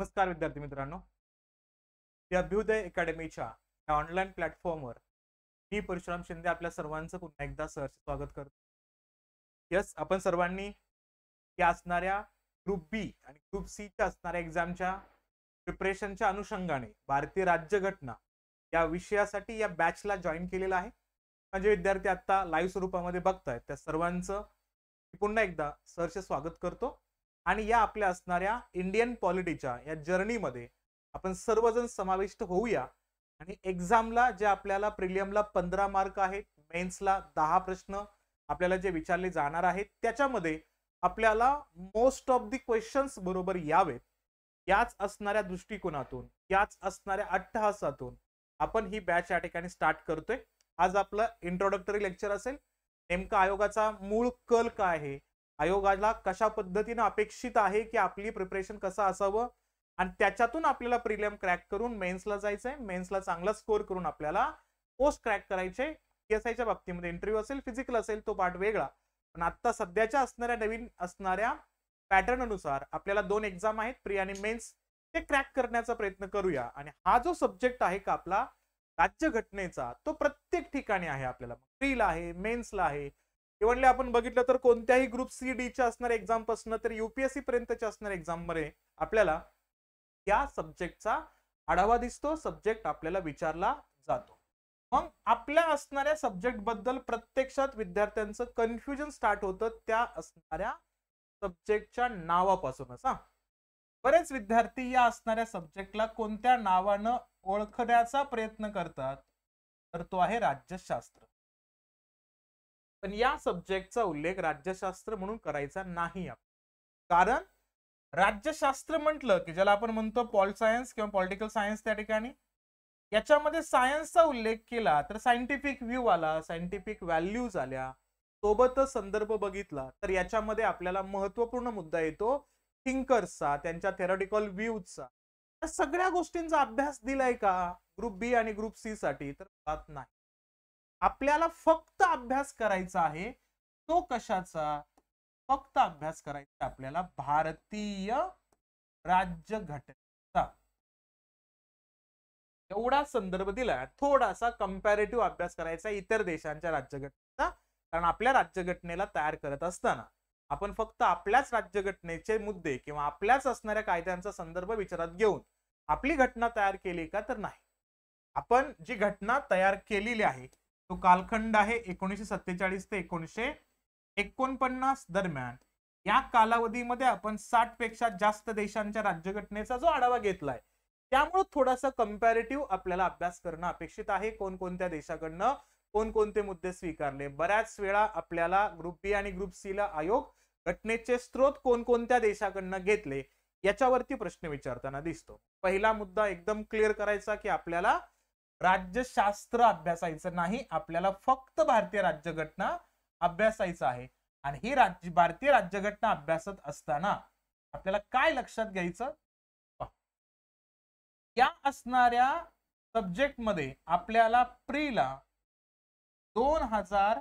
नमस्कार विद्यार्थी मित्रांनो या अभ्युदय अकॅडमीच्या या ऑनलाईन प्लॅटफॉर्मवर मी परशुराम शिंदे आपल्या सर्वांचं पुन्हा एकदा सहर्ष स्वागत करतो यस आपण सर्वांनी या असणाऱ्या ग्रुप बी आणि ग्रुप सीच्या असणाऱ्या एक्झामच्या प्रिपरेशनच्या अनुषंगाने भारतीय राज्यघटना या विषयासाठी या बॅचला जॉईन केलेला आहे म्हणजे विद्यार्थी आता लाईव्ह स्वरूपामध्ये बघतायत त्या सर्वांचं पुन्हा एकदा सहर्ष स्वागत करतो आणि या आपल्या असणाऱ्या इंडियन पॉलिटीच्या या जर्नीमध्ये आपण सर्वजण समाविष्ट होऊया आणि एक्झामला जे आपल्याला प्रिलियमला पंधरा मार्क आहेत मेन्सला दहा प्रश्न आपल्याला जे विचारले जाणार आहेत त्याच्यामध्ये आपल्याला मोस्ट ऑफ द क्वेश्चन्स बरोबर यावेत याच असणाऱ्या दृष्टिकोनातून याच असणाऱ्या अट्टहासातून आपण ही बॅच या ठिकाणी स्टार्ट करतोय आज आपलं इंट्रोडक्टरी लेक्चर असेल नेमका आयोगाचा मूळ कल काय आहे आयोगाला कशा पद्धतीनं अपेक्षित आहे की आपली प्रिपरेशन कसं असावं आणि त्याच्यातून आपल्याला प्रिलियम क्रॅक करून मेन्सला जायचंय मेन्सला चांगला स्कोर करून आपल्याला पोस्ट क्रॅक करायचे पीएसआयच्या बाबतीमध्ये इंटरव्ह्यू असेल फिजिकल असेल तो पार्ट वेगळा पण आता सध्याच्या असणाऱ्या नवीन असणाऱ्या पॅटर्न अनुसार आपल्याला दोन एक्झाम आहेत प्री आणि मेन्स ते क्रॅक करण्याचा प्रयत्न करूया आणि हा जो सब्जेक्ट आहे का आपला राज्यघटनेचा तो प्रत्येक ठिकाणी आहे आपल्याला प्रीला आहे मेन्सला आहे आपण बघितलं तर कोणत्याही ग्रुप सी डीच्या असणाऱ्या पासून तर युपीएससी पर्यंतच्या असणाऱ्या एक्झाममध्ये आपल्याला या सब्जेक्टचा आढावा दिसतो सब्जेक्ट आपल्याला विचारला जातो मग आपल्या असणाऱ्या सब्जेक्ट बद्दल प्रत्यक्षात विद्यार्थ्यांचं कन्फ्युजन स्टार्ट होतं त्या असणाऱ्या सब्जेक्टच्या नावापासूनच हा बरेच विद्यार्थी या असणाऱ्या सब्जेक्टला कोणत्या नावानं ओळखण्याचा प्रयत्न करतात तर तो आहे राज्यशास्त्र पण या सब्जेक्टचा उल्लेख राज्यशास्त्र म्हणून करायचा नाही कारण राज्यशास्त्र म्हटलं की ज्याला आपण म्हणतो पॉल सायन्स किंवा पॉलिटिकल सायन्स त्या ठिकाणी याच्यामध्ये सायन्सचा उल्लेख केला तर सायंटिफिक व्ह्यू आला सायंटिफिक व्हॅल्यूज आल्या सोबतच संदर्भ बघितला तर याच्यामध्ये आपल्याला महत्वपूर्ण मुद्दा येतो थिंकर्सचा त्यांच्या थेरॉटिकल व्ह्यूजचा या सगळ्या गोष्टींचा अभ्यास दिलाय का ग्रुप बी आणि ग्रुप सी साठी तर नाही आपल्याला फक्त अभ्यास करायचा आहे तो कशाचा फक्त अभ्यास करायचा आपल्याला भारतीय राज्य घटनेचा एवढा संदर्भ दिला थोडासा कंपॅरेटिव्ह अभ्यास करायचा इतर देशांच्या राज्यघटनेचा कारण आपल्या राज्यघटनेला तयार करत असताना आपण फक्त आपल्याच राज्यघटनेचे मुद्दे किंवा आपल्याच असणाऱ्या कायद्यांचा संदर्भ विचारात घेऊन आपली घटना तयार केली का तर नाही आपण जी घटना तयार केलेली आहे तो कालखंड आहे एकोणीसशे सत्तेचाळीस ते एकोणीसशे एकोणपन्नास दरम्यान या कालावधीमध्ये आपण साठ पेक्षा जास्त देशांच्या राज्यघटनेचा जो आढावा घेतलाय त्यामुळे थोडासा कम्पॅरेटिव्ह आपल्याला अभ्यास करणं अपेक्षित आहे कोणकोणत्या देशाकडनं कोणकोणते मुद्दे स्वीकारले बऱ्याच वेळा आपल्याला ग्रुप बी आणि ग्रुप सी ला आयोग घटनेचे स्रोत कोणकोणत्या देशाकडनं घेतले याच्यावरती प्रश्न विचारताना दिसतो पहिला मुद्दा एकदम क्लिअर करायचा की आपल्याला राज्यशास्त्र अभ्यासायचं नाही आपल्याला फक्त भारतीय राज्यघटना अभ्यासायचं आहे आणि ही राज्य भारतीय राज्यघटना अभ्यासत असताना आपल्याला काय लक्षात घ्यायचं या असणाऱ्या सब्जेक्ट मध्ये आपल्याला प्रीला दोन हजार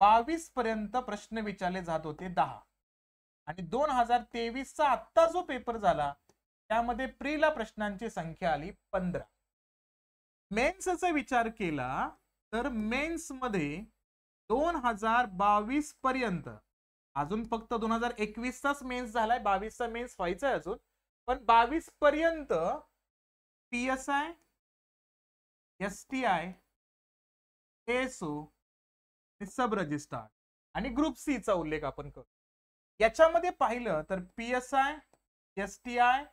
बावीस पर्यंत प्रश्न विचारले जात होते दहा आणि दोन हजार तेवीसचा आत्ता जो पेपर झाला त्यामध्ये प्रीला प्रश्नांची संख्या आली पंधरा मेन्सचा विचार केला तर मेन्स मध्ये दोन हजार बावीस पर्यंत अजून फक्त दोन हजार एकवीसचाच मेन्स झालाय बावीसचा मेन्स व्हायचा आहे अजून पण बावीस पर्यंत P S I S T I SO sub registrar आणि ग्रुप सी चा उल्लेख आपण करू याच्यामध्ये पाहिलं तर P S I S T I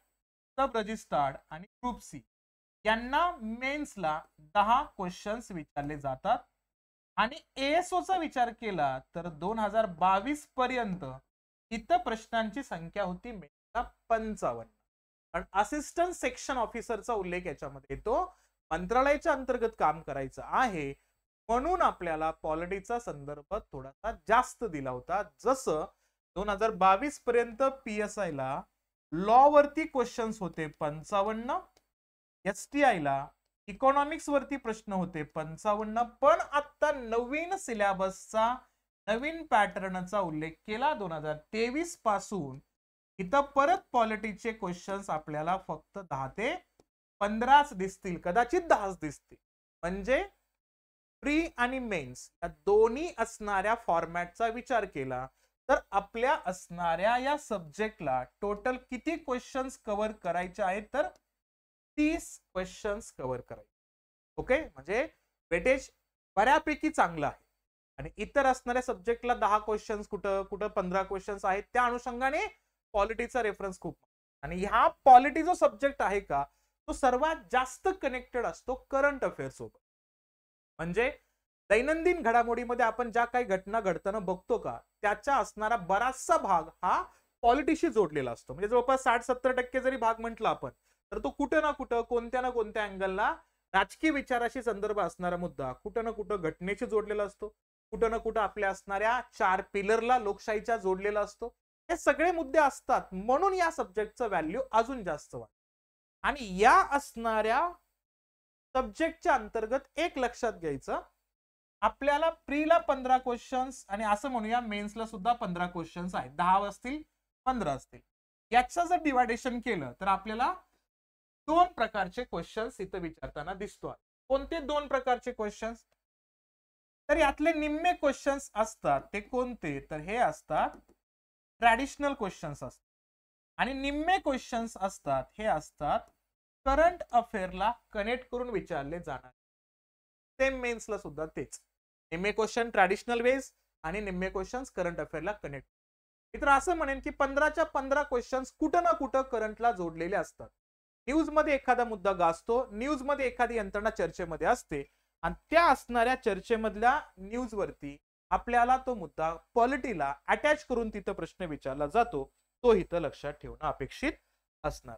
sub registrar आणि ग्रुप सी यांना मेन्सला दहा क्वेश्चन्स विचारले जातात आणि एएसओचा विचार केला तर दोन हजार बावीस पर्यंत इतर प्रश्नांची संख्या होती मेन्सला पंचावन्न पण असिस्टंट सेक्शन ऑफिसरचा उल्लेख याच्यामध्ये येतो मंत्रालयाच्या अंतर्गत काम करायचं आहे म्हणून आपल्याला पॉलिटीचा संदर्भ थोडासा जास्त दिला होता जसं दोन हजार बावीस पर्यंत पी एस आय ला लॉ वरती क्वेश्चन्स होते पंचावन्न एस टी आयला इकॉनॉमिक्स वरती प्रश्न होते पंचावन्न पण आता नवीन सिलेबसचा नवीन पॅटर्नचा उल्लेख केला दोन हजार तेवीस पासून इथं परत पॉलिटीचे क्वेश्चन्स आपल्याला फक्त दहा ते पंधराच दिसतील कदाचित दहाच दिसतील म्हणजे प्री आणि मेन्स या दोन्ही असणाऱ्या फॉर्मॅटचा विचार केला तर आपल्या असणाऱ्या या सब्जेक्टला टोटल किती क्वेश्चन्स कव्हर करायचे आहेत तर तीस क्वेश्चन्स कव्हर करायचे ओके म्हणजे वेटेज बऱ्यापैकी चांगलं आहे आणि इतर असणाऱ्या सब्जेक्टला दहा क्वेश्चन्स कुठं कुठं पंधरा क्वेश्चन्स आहेत त्या अनुषंगाने पॉलिटीचा रेफरन्स खूप आणि ह्या पॉलिटी जो सब्जेक्ट आहे का तो सर्वात जास्त कनेक्टेड असतो करंट अफेअर सोबत म्हणजे दैनंदिन घडामोडीमध्ये आपण ज्या काही घटना घडताना बघतो का त्याचा असणारा बराचसा भाग हा पॉलिटीशी जोडलेला असतो म्हणजे जवळपास साठ सत्तर टक्के जरी भाग म्हटला आपण तर तो कुठं ना कुठं कोणत्या ना कोणत्या अँगलला राजकीय विचाराशी संदर्भ असणारा मुद्दा कुठं ना कुठं घटनेशी जोडलेला असतो कुठं ना कुठं आपल्या असणाऱ्या चार पिलरला लोकशाहीच्या जोडलेला असतो हे सगळे मुद्दे असतात म्हणून या सब्जेक्टचं व्हॅल्यू अजून जास्त वाटत आणि या असणाऱ्या सब्जेक्टच्या अंतर्गत एक लक्षात घ्यायचं आपल्याला प्रीला पंधरा क्वेश्चन्स आणि असं म्हणूया मेन्सला सुद्धा पंधरा क्वेश्चन्स आहेत दहा असतील पंधरा असतील याचं जर डिवायडेशन केलं तर आपल्याला दोन प्रकारचे क्वेश्चन्स इथं विचारताना दिसतो कोणते दोन प्रकारचे क्वेश्चन्स तर यातले निम्मे क्वेश्चन्स असतात ते कोणते तर हे असतात ट्रॅडिशनल क्वेश्चन्स असतात आणि निम्मे क्वेश्चन्स असतात हे असतात करंट अफेअरला कनेक्ट करून विचारले जाणार सेम मेन्सला सुद्धा तेच निम्मे क्वेश्चन ट्रॅडिशनल वेज आणि निम्मे क्वेश्चन्स करंट अफेअरला कनेक्ट मित्र असं म्हणेन की पंधराच्या पंधरा क्वेश्चन्स कुठं ना कुठं करंटला जोडलेले असतात न्यूजमध्ये एखादा मुद्दा गाजतो न्यूजमध्ये एखादी यंत्रणा चर्चेमध्ये असते आणि त्या असणाऱ्या चर्चेमधल्या वरती आपल्याला तो मुद्दा पॉलिटीला अटॅच करून तिथं प्रश्न विचारला जातो तो इथं लक्षात ठेवणं अपेक्षित असणार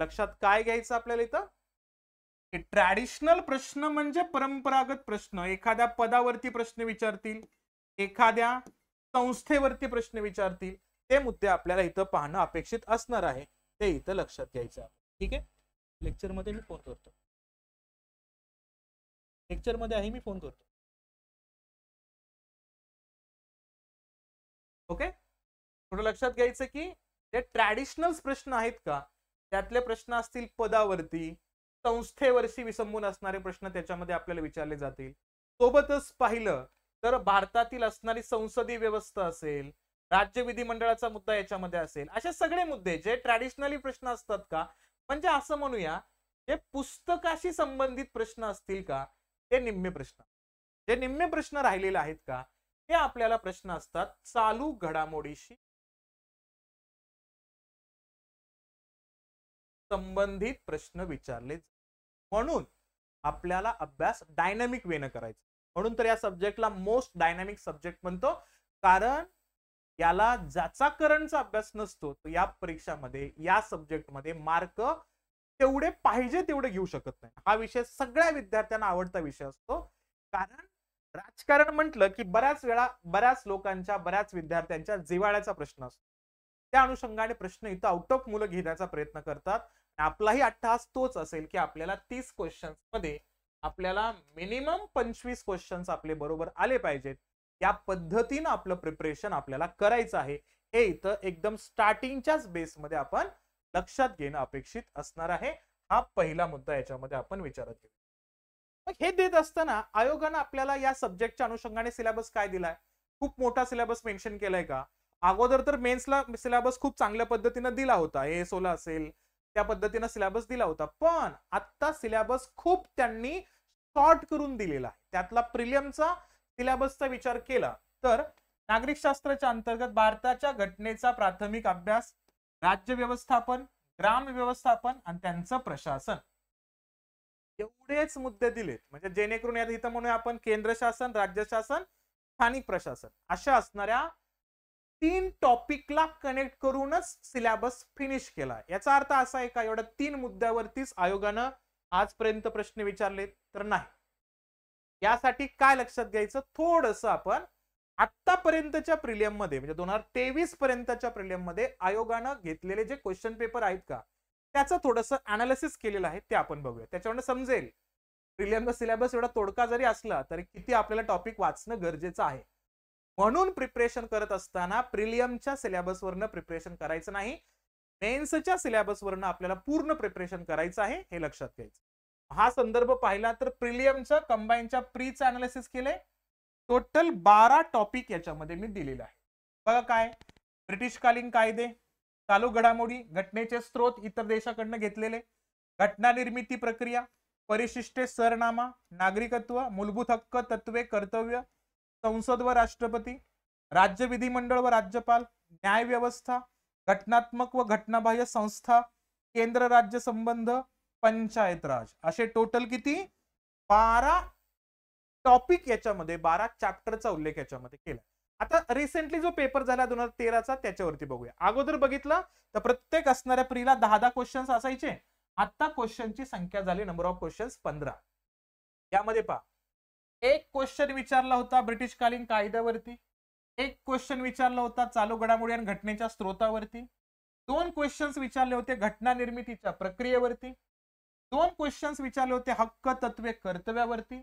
लक्षात काय घ्यायचं आपल्याला इथं ट्रॅडिशनल प्रश्न म्हणजे परंपरागत प्रश्न एखाद्या पदावरती प्रश्न विचारतील एखाद्या संस्थेवरती प्रश्न विचारतील ते मुद्दे आपल्याला इथं पाहणं अपेक्षित असणार आहे ते इथं लक्षात घ्यायचं ठीक आहे लेक्चरमध्ये मी फोन करतो लेक्चरमध्ये आहे मी फोन करतो ओके थोडं लक्षात घ्यायचं की जे ट्रॅडिशनल प्रश्न आहेत का त्यातले प्रश्न असतील पदावरती संस्थेवरशी विसंबून असणारे प्रश्न त्याच्यामध्ये आपल्याला विचारले जातील सोबतच पाहिलं तर भारतातील असणारी संसदीय व्यवस्था असेल राज्य विधिमंडळाचा मुद्दा याच्यामध्ये असेल असे सगळे मुद्दे जे ट्रॅडिशनली प्रश्न असतात का म्हणजे असं म्हणूया जे पुस्तकाशी संबंधित प्रश्न असतील का ते निम्मे प्रश्न जे निम्मे प्रश्न राहिलेले आहेत का ते आपल्याला प्रश्न असतात चालू घडामोडीशी संबंधित प्रश्न विचारले म्हणून आपल्याला अभ्यास डायनॅमिक वेनं करायचा म्हणून तर या सब्जेक्टला मोस्ट डायनॅमिक सब्जेक्ट म्हणतो कारण याला ज्याचा करणचा अभ्यास नसतो तो या परीक्षामध्ये या सब्जेक्टमध्ये मार्क तेवढे पाहिजे तेवढे घेऊ शकत नाही हा विषय सगळ्या विद्यार्थ्यांना आवडता विषय असतो कारण राजकारण म्हटलं की बऱ्याच वेळा बऱ्याच लोकांच्या बऱ्याच विद्यार्थ्यांच्या जिवाळ्याचा प्रश्न असतो त्या अनुषंगाने प्रश्न इथं आउट ऑफ मुलं घेण्याचा प्रयत्न करतात आपलाही अट्टहास तोच असेल की आपल्याला तीस क्वेश्चन्स मध्ये आपल्याला मिनिमम पंचवीस क्वेश्चन्स आपले बरोबर आले पाहिजेत या पद्धतीनं आपलं प्रिपरेशन आपल्याला करायचं आहे हे इथं एकदम स्टार्टिंगच्याच बेसमध्ये आपण लक्षात घेणं अपेक्षित असणार आहे हा पहिला मुद्दा याच्यामध्ये आपण विचारत घेऊ मग हे देत असताना आयोगानं आपल्याला या सब्जेक्टच्या अनुषंगाने सिलेबस काय दिलाय खूप मोठा सिलेबस मेन्शन केलाय का अगोदर तर मेन्सला सिलेबस खूप चांगल्या पद्धतीनं दिला होता ए सोला असेल त्या पद्धतीनं सिलेबस दिला होता पण आत्ता सिलेबस खूप त्यांनी शॉर्ट करून दिलेला आहे त्यातला प्रिलियमचा सिलेबसचा विचार केला तर नागरिक शास्त्राच्या अंतर्गत भारताच्या घटनेचा प्राथमिक अभ्यास राज्य व्यवस्थापन ग्राम व्यवस्थापन आणि त्यांचं प्रशासन एवढेच मुद्दे दिलेत म्हणजे जेणेकरून यात इथं म्हणूया आपण केंद्र शासन राज्य शासन स्थानिक प्रशासन अशा असणाऱ्या तीन टॉपिकला कनेक्ट करूनच सिलेबस फिनिश केला याचा अर्थ असा आहे का एवढ्या तीन मुद्द्यावरतीच आयोगानं आजपर्यंत प्रश्न विचारले तर नाही यासाठी काय लक्षात घ्यायचं थोडस आपण आतापर्यंतच्या प्रिलियम मध्ये म्हणजे दोन हजार तेवीस पर्यंतच्या प्रिलियम मध्ये आयोगानं घेतलेले जे क्वेश्चन पेपर आहेत का त्याचं थोडस अनालिसिस केलेलं आहे ते आपण बघूया त्याच्यामुळे समजेल प्रिलियमचा सिलेबस एवढा तोडका जरी असला तरी किती आपल्याला टॉपिक वाचणं गरजेचं आहे म्हणून प्रिपरेशन करत असताना प्रिलियमच्या वरनं प्रिपरेशन करायचं नाही मेन्सच्या सिलेबसवरनं आपल्याला पूर्ण प्रिपरेशन करायचं आहे हे लक्षात घ्यायचं हा संदर्भ पाहिला तर प्रिलियमचं कंबाईनच्या प्रीचं अनालिसिस केलंय टोटल बारा टॉपिक याच्यामध्ये मी दिलेला आहे बघा काय ब्रिटिशकालीन कायदे चालू घडामोडी घटनेचे स्रोत इतर देशाकडनं घेतलेले घटना निर्मिती प्रक्रिया परिशिष्टे सरनामा नागरिकत्व मूलभूत हक्क तत्वे कर्तव्य संसद व राष्ट्रपती राज्य विधिमंडळ व राज्यपाल न्याय व्यवस्था घटनात्मक व घटनाबाह्य संस्था केंद्र राज्य संबंध पंचायत राज असे टोटल किती बारा टॉपिक याच्यामध्ये बारा चॅप्टरचा उल्लेख याच्यामध्ये केला आता रिसेंटली जो पेपर झाला दोन हजार तेराचा त्याच्यावरती बघूया अगोदर बघितलं तर प्रत्येक असणाऱ्या प्रीला दहा दहा क्वेश्चन्स असायचे आता क्वेश्चनची संख्या झाली नंबर ऑफ क्वेश्चन्स पंधरा यामध्ये पहा एक क्वेश्चन विचारला होता ब्रिटिशकालीन कायद्यावरती एक क्वेश्चन विचारला होता चालू घडामोडी आणि घटनेच्या स्रोतावरती दोन क्वेश्चन्स विचारले होते घटना निर्मितीच्या प्रक्रियेवरती दोन क्वेश्चन्स विचारले होते हक्क तत्वे कर्तव्यावरती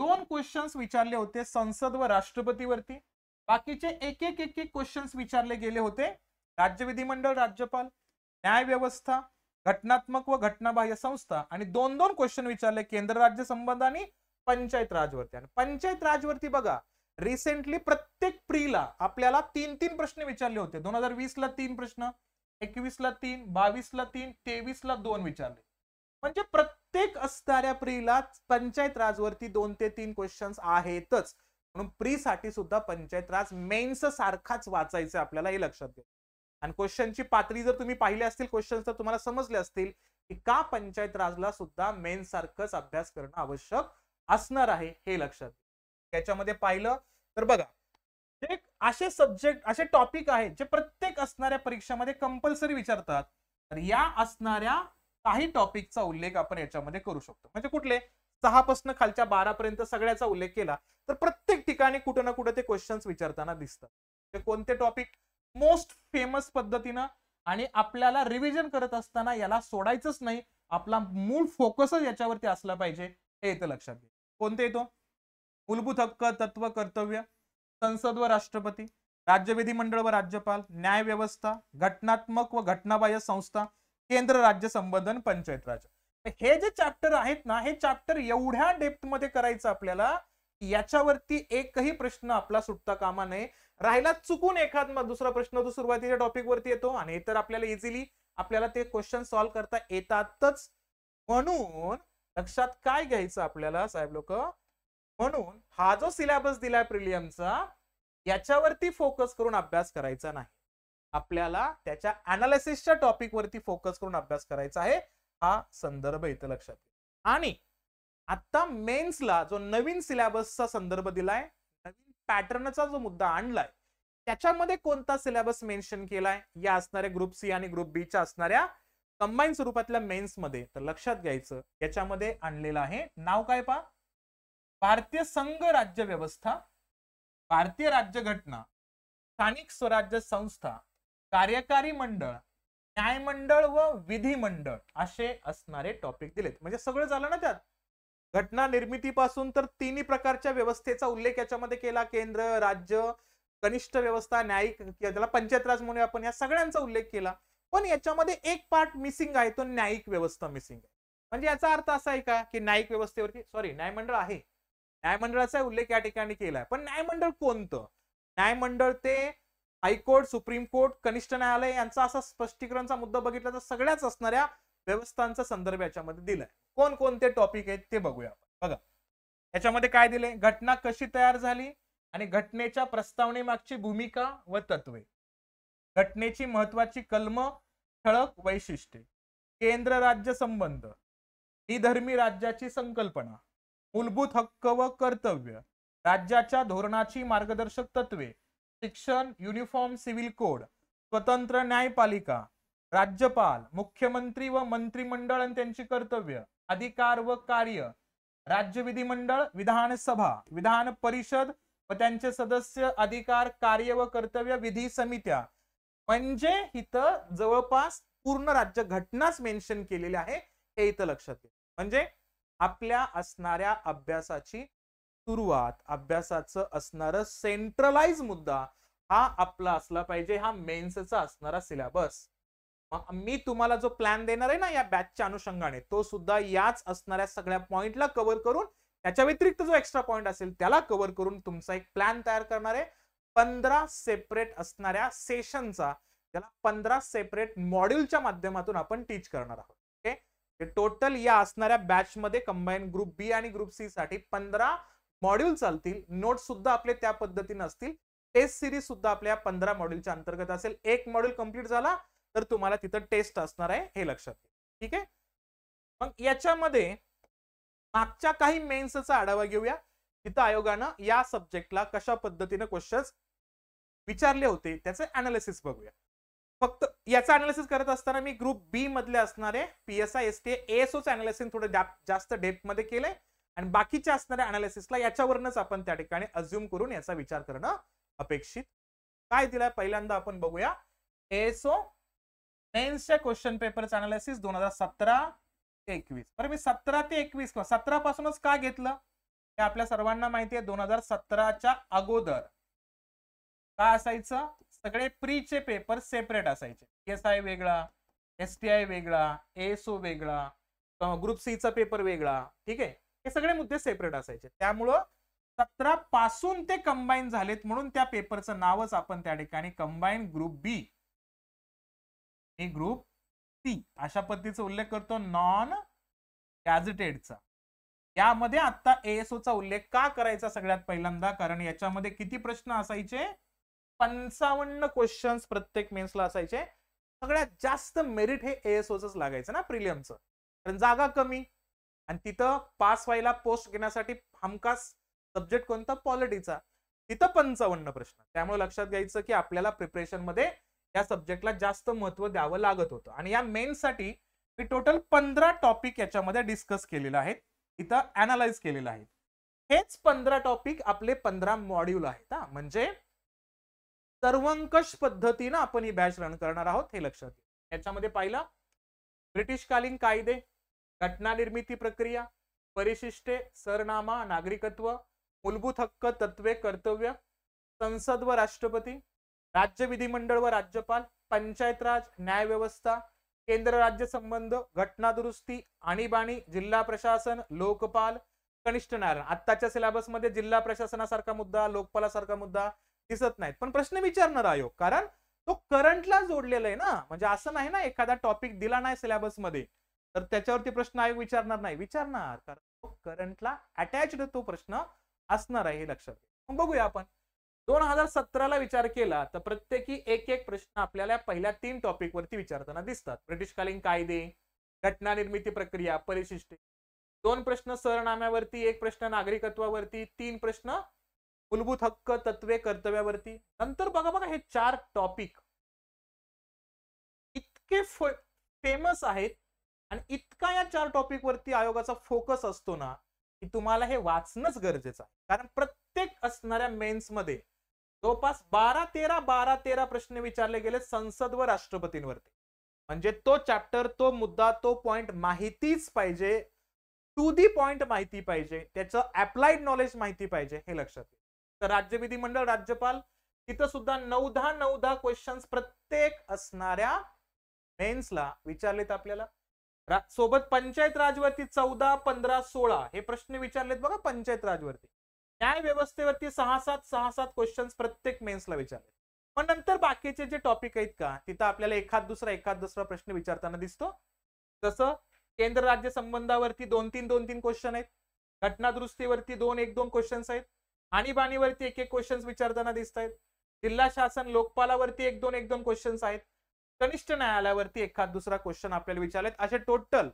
दोन क्वेश्चन्स विचारले होते संसद व राष्ट्रपतीवरती बाकीचे एक एक एक एक क्वेश्चन्स विचारले गेले होते राज्य विधिमंडळ राज्यपाल न्याय व्यवस्था घटनात्मक व घटनाबाह्य संस्था आणि दोन दोन क्वेश्चन विचारले केंद्र राज्य संबंध आणि पंचायत राजवरती आणि पंचायत राजवरती बघा रिसेंटली प्रत्येक प्रीला आपल्याला तीन तीन प्रश्न विचारले होते दोन हजार ला तीन प्रश्न एकवीस ला तीन बावीस ला तीन तेवीस ला दोन विचारले म्हणजे प्रत्येक असणाऱ्या प्रीला पंचायत राजवरती दोन ते तीन क्वेश्चन्स आहेतच म्हणून प्री साठी सुद्धा पंचायत राज मेन्स सारखाच वाचायचं आपल्याला हे लक्षात घ्या आणि क्वेश्चनची पातळी जर तुम्ही पाहिले असतील क्वेश्चन तर तुम्हाला समजले असतील की का पंचायत राजला सुद्धा मेन्स सारखंच अभ्यास करणं आवश्यक असणार आहे हे लक्षात याच्यामध्ये पाहिलं तर बघा जे असे सब्जेक्ट असे टॉपिक आहेत जे प्रत्येक असणाऱ्या परीक्षामध्ये कंपल्सरी विचारतात तर या असणाऱ्या काही टॉपिकचा उल्लेख आपण याच्यामध्ये करू शकतो म्हणजे कुठले सहापासून खालच्या बारा पर्यंत सगळ्याचा उल्लेख केला तर प्रत्येक ठिकाणी कुठं ना कुठे ते क्वेश्चन्स विचारताना दिसतात ते कोणते टॉपिक मोस्ट फेमस पद्धतीनं आणि आपल्याला रिव्हिजन करत असताना याला सोडायचंच नाही आपला मूळ फोकसच याच्यावरती असला पाहिजे हे येतं लक्षात घे कोणते येतो मूलभूत हक्क तत्व कर्तव्य संसद व राष्ट्रपती राज्य विधिमंडळ व राज्यपाल न्याय व्यवस्था घटनात्मक व घटनाबाह्य संस्था केंद्र राज्य संबंधन पंचायत राज हे जे चॅप्टर आहेत ना हे चॅप्टर एवढ्या डेप्थ मध्ये करायचं आपल्याला याच्यावरती एकही प्रश्न आपला सुटता कामा नये राहिला चुकून एखाद दुसरा प्रश्न तो सुरुवातीच्या टॉपिक वरती येतो आणि इतर आपल्याला इझिली आपल्याला ते क्वेश्चन सॉल्व्ह करता येतातच म्हणून लक्षात काय घ्यायचं आपल्याला साहेब लोक म्हणून हा जो सिलेबस दिलाय प्रिलियमचा याच्यावरती फोकस करून अभ्यास करायचा नाही आपल्याला त्याच्या अनालिसिसच्या टॉपिकवरती फोकस करून अभ्यास करायचा आहे हा संदर्भ इथं लक्षात आणि आता मेन्सला जो नवीन सिलेबसचा संदर्भ दिलाय नवीन पॅटर्नचा जो मुद्दा आणलाय त्याच्यामध्ये कोणता सिलेबस मेन्शन केलाय या असणाऱ्या ग्रुप सी आणि ग्रुप बीच्या असणाऱ्या कंबाईन स्वरूपातल्या मेन्समध्ये तर लक्षात घ्यायचं याच्यामध्ये आणलेलं आहे नाव काय पा भारतीय संघ राज्य व्यवस्था भारतीय राज्यघटना स्थानिक स्वराज्य संस्था कार्यकारी मंडळ न्यायमंडळ व मंडळ असे असणारे टॉपिक दिलेत म्हणजे सगळं झालं ना त्यात घटना निर्मितीपासून तर तिन्ही प्रकारच्या व्यवस्थेचा उल्लेख याच्यामध्ये केला केंद्र राज्य कनिष्ठ व्यवस्था न्यायिक त्याला पंचायत राज म्हणून आपण या सगळ्यांचा उल्लेख केला पण याच्यामध्ये एक पार्ट मिसिंग आहे तो न्यायिक व्यवस्था मिसिंग आहे म्हणजे याचा अर्थ असा आहे का की न्यायिक व्यवस्थेवरती सॉरी न्यायमंडळ आहे न्यायमंडळाचा उल्लेख या ठिकाणी केला पण न्यायमंडळ कोणतं न्यायमंडळ ते हायकोर्ट सुप्रीम कोर्ट कनिष्ठ न्यायालय यांचा असा स्पष्टीकरणचा मुद्दा बघितला तर सगळ्याच असणाऱ्या व्यवस्थांचा संदर्भ याच्यामध्ये दिलाय कोणकोणते टॉपिक आहेत ते बघूया बघा याच्यामध्ये काय दिले घटना कशी तयार झाली आणि घटनेच्या प्रस्तावनेमागची भूमिका व तत्वे घटनेची महत्वाची कलम ठळक वैशिष्ट्ये केंद्र राज्य संबंध धर्मी राज्याची संकल्पना मूलभूत हक्क व कर्तव्य राज्याच्या धोरणाची मार्गदर्शक तत्वे शिक्षण युनिफॉर्म सिव्हिल कोड स्वतंत्र न्यायपालिका राज्यपाल मुख्यमंत्री व मंत्रिमंडळ आणि त्यांची कर्तव्य अधिकार व कार्य राज्य विधिमंडळ विधानसभा विधान परिषद व त्यांचे सदस्य अधिकार कार्य व कर्तव्य विधी समित्या म्हणजे इथं जवळपास पूर्ण राज्य घटनाच मेन्शन केलेली आहे हे इथं लक्षात येईल म्हणजे आपल्या असणाऱ्या अभ्यासाची सुरुवात अभ्यासाचं असणार सेंट्रलाइज मुद्दा हा आपला असला पाहिजे हा मेन्सचा असणारा सिलेबस मी तुम्हाला जो प्लॅन देणार आहे ना या बॅचच्या अनुषंगाने तो सुद्धा याच असणाऱ्या सगळ्या पॉइंटला कव्हर करून त्याच्या व्यतिरिक्त जो एक्स्ट्रा पॉइंट असेल त्याला कव्हर करून तुमचा एक प्लॅन तयार करणार आहे पंधरा सेपरेट असणाऱ्या सेशनचा त्याला पंधरा सेपरेट मॉड्यूलच्या माध्यमातून आपण टीच करणार आहोत ओके टोटल या असणाऱ्या बॅच मध्ये कंबाईन ग्रुप बी आणि ग्रुप सी साठी पंधरा मॉड्यूल चालतील नोट्स सुद्धा आपले त्या पद्धतीने असतील टेस्ट सिरीज सुद्धा आपल्या पंधरा मॉड्यूलच्या अंतर्गत असेल एक मॉड्यूल कंप्लीट झाला तर तुम्हाला तिथं टेस्ट असणार आहे हे लक्षात घ्या ठीक आहे मग याच्यामध्ये मागच्या काही मेन्सचा आढावा घेऊया तिथं आयोगानं या सब्जेक्टला कशा पद्धतीने क्वेश्चन्स विचारले होते त्याचे अनालिसिस बघूया फक्त याचं अनालिसिस करत असताना मी ग्रुप बी मधले असणारे पीएसआय एस टी एसओचं अनालिसिस थोडं जास्त डेप्थमध्ये केलंय आणि बाकीच्या असणाऱ्या अनालिसिसला याच्यावरूनच आपण त्या ठिकाणी अज्युम करून याचा विचार करणं अपेक्षित काय दिलाय पहिल्यांदा आपण बघूया एसओ मेन्सच्या क्वेश्चन पेपरचं अनालिसिस दोन हजार सतरा ते एकवीस बरं मी सतरा ते एकवीस किंवा सतरा पासूनच का घेतलं हे आपल्या सर्वांना माहिती आहे दोन हजार सतराच्या अगोदर काय असायचं सगळे प्रीचे पेपर सेपरेट असायचे एस आय वेगळा एस टी आय वेगळा एसओ वेगळा ग्रुप सीचा पेपर वेगळा ठीक आहे हे सगळे मुद्दे सेपरेट असायचे त्यामुळं सतरा पासून ते कंबाईन झालेत म्हणून त्या पेपरचं नावच आपण त्या ठिकाणी कंबाईन ग्रुप बी आणि ग्रुप सी अशा पद्धतीचा उल्लेख करतो नॉन गॅजेटेडचा यामध्ये आता एएसओचा उल्लेख का करायचा सगळ्यात पहिल्यांदा कारण याच्यामध्ये किती प्रश्न असायचे पंचावन्न क्वेश्चन्स प्रत्येक मेन्सला असायचे सगळ्यात जास्त मेरिट हे एएसओच लागायचं ना प्रिलियमचं कारण जागा कमी आणि तिथं पास व्हायला पोस्ट घेण्यासाठी हमखास सब्जेक्ट कोणता पॉलिटीचा तिथं पंचावन्न प्रश्न त्यामुळे लक्षात घ्यायचं की आपल्याला प्रिपरेशन मध्ये या सब्जेक्टला जास्त महत्व द्यावं लागत होतं आणि या मेनसाठी मी टोटल पंधरा टॉपिक याच्यामध्ये डिस्कस केलेला आहे इथं अनालाइज केलेलं आहे हेच पंधरा टॉपिक आपले पंधरा मॉड्यूल आहेत म्हणजे सर्वंकष पद्धतीनं आपण ही बॅच रन करणार आहोत हे लक्षात घ्या याच्यामध्ये पाहिलं ब्रिटिशकालीन कायदे घटना निर्मिती प्रक्रिया परिशिष्टे सरनामा नागरिकत्व मूलभूत हक्क तत्वे कर्तव्य संसद व राष्ट्रपती राज्य विधिमंडळ व राज्यपाल पंचायत राज न्यायव्यवस्था केंद्र राज्य संबंध घटना दुरुस्ती आणीबाणी जिल्हा प्रशासन लोकपाल कनिष्ठ नारायण आत्ताच्या सिलेबसमध्ये जिल्हा प्रशासनासारखा मुद्दा लोकपालासारखा मुद्दा दिसत नाहीत पण प्रश्न विचारणार आयोग कारण तो करंटला जोडलेला आहे ना म्हणजे असं नाही ना एखादा टॉपिक दिला नाही सिलेबसमध्ये तर त्याच्यावरती प्रश्न आयोग विचारणार नाही विचारणार कारण तो करंटला अटॅच्ड तो प्रश्न असणार आहे हे लक्षात मग बघूया आपण दोन हजार सतराला विचार केला तर प्रत्येकी एक एक प्रश्न आपल्याला पहिल्या तीन टॉपिक वरती विचारताना दिसतात ब्रिटिशकालीन कायदे घटना निर्मिती प्रक्रिया परिशिष्ट दोन प्रश्न सरनाम्यावरती एक प्रश्न नागरिकत्वावरती तीन प्रश्न मूलभूत हक्क तत्वे कर्तव्यावरती नंतर बघा बघा हे चार टॉपिक इतके फेमस आहेत आणि इतका या चार टॉपिक वरती आयोगाचा फोकस असतो ना की तुम्हाला हे वाचणंच गरजेचं आहे कारण प्रत्येक असणाऱ्या मेन्स मध्ये जवळपास बारा तेरा बारा तेरा प्रश्न विचारले गेले संसद व राष्ट्रपतींवरती म्हणजे तो चॅप्टर तो मुद्दा तो पॉइंट माहितीच पाहिजे टू दी पॉइंट माहिती पाहिजे त्याचं अप्लाइड नॉलेज माहिती पाहिजे हे लक्षात येईल तर राज्य विधिमंडळ राज्यपाल तिथं सुद्धा नऊ दहा नऊ दहा क्वेश्चन्स प्रत्येक असणाऱ्या मेन्सला विचारलेत आपल्याला सोबत पंचायत राजवरती चौदा पंधरा सोळा हे प्रश्न विचारलेत बघा पंचायत राजवरती न्याय व्यवस्थेवरती सहा सात सहा सात क्वेश्चन प्रत्येक मेन्सला विचारले पण नंतर बाकीचे जे टॉपिक आहेत का तिथं आपल्याला एखाद दुसरा एखाद दुसरा प्रश्न विचारताना दिसतो जसं केंद्र राज्य संबंधावरती दोन तीन दोन तीन क्वेश्चन आहेत घटनादुरुस्तीवरती दोन एक दोन क्वेश्चन्स आहेत आणीबाणीवरती एक एक क्वेश्चन्स विचारताना दिसत आहेत जिल्हा शासन लोकपालावरती एक दोन एक दोन क्वेश्चन्स आहेत कनिष्ठ न्यायालयावरती एखाद दुसरा क्वेश्चन आपल्याला विचारलेत असे टोटल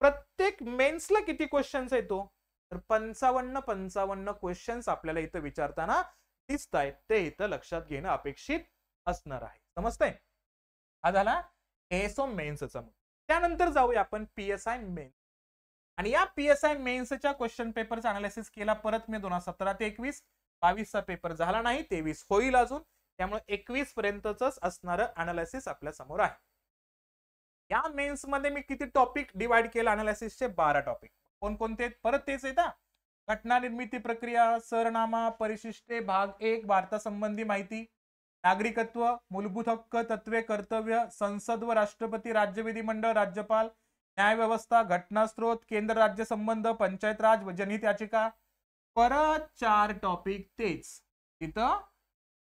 प्रत्येक मेन्सला किती क्वेश्चन्स येतो हो? तर पंचावन्न पंचावन्न क्वेश्चन्स आपल्याला इथं विचारताना दिसत आहेत ते इथं लक्षात घेणं अपेक्षित असणार आहे समजतंय हा झाला एसओ मेन्सचा त्यानंतर जाऊया आपण पीएसआय मेन्स आणि या पीएसआय मेन्सच्या क्वेश्चन पेपरचा अनालिसिस केला परत मी दोन हजार सतरा ते एकवीस बावीसचा पेपर झाला नाही तेवीस होईल अजून त्यामुळे एकवीस पर्यंतच असणार अनालिसिस आपल्या समोर आहे या मेन्स मध्ये मी किती टॉपिक डिवाइड केला अनालिसिसचे बारा टॉपिक कोणकोणते परत तेच येतात घटना निर्मिती प्रक्रिया सरनामा परिशिष्टे भाग एक भारता संबंधी माहिती नागरिकत्व मूलभूत हक्क तत्वे कर्तव्य संसद व राष्ट्रपती राज्य विधिमंडळ राज्यपाल न्याय व्यवस्था घटनास्त्रोत केंद्र राज्य संबंध पंचायत राज व जनहित याचिका परत चार टॉपिक तेच तिथं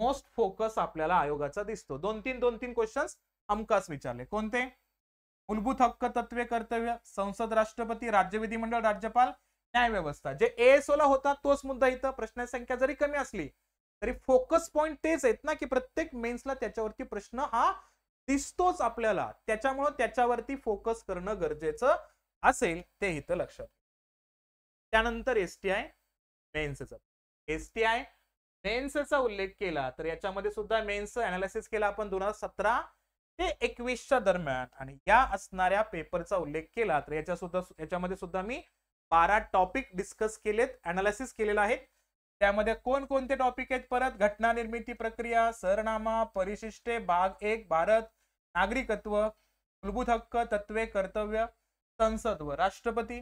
मोस्ट फोकस आपल्याला आयोगाचा दिसतो दोन तीन दोन तीन क्वेश्चन्स अमकास विचारले कोणते मूलभूत हक्क तत्वे कर्तव्य संसद राष्ट्रपती राज्य विधिमंडळ राज्यपाल न्याय व्यवस्था जे एएसओ ला होता तोच मुद्दा इथं प्रश्न संख्या जरी कमी असली तरी फोकस पॉईंट तेच आहेत ना की प्रत्येक मेन्सला त्याच्यावरती प्रश्न हा दिसतोच आपल्याला त्याच्यामुळं त्याच्यावरती फोकस करणं गरजेचं असेल ते इथं लक्षात त्यानंतर एसटीआय मेन्सचं एसटीआय मेन्सचा उल्लेख केला तर याच्यामध्ये सुद्धा मेन्स अनालिसिस केला आपण दोन हजार सतरा ते एकवीसच्या दरम्यान आणि या असणाऱ्या पेपरचा उल्लेख केला तर याच्या सुद्धा याच्यामध्ये सुद्धा मी बारा टॉपिक डिस्कस केलेत अनालिसिस केलेला आहे त्यामध्ये कोणकोणते टॉपिक आहेत परत घटना निर्मिती प्रक्रिया सरनामा परिशिष्टे भाग एक भारत नागरिकत्व मूलभूत हक्क तत्वे कर्तव्य संसद व राष्ट्रपती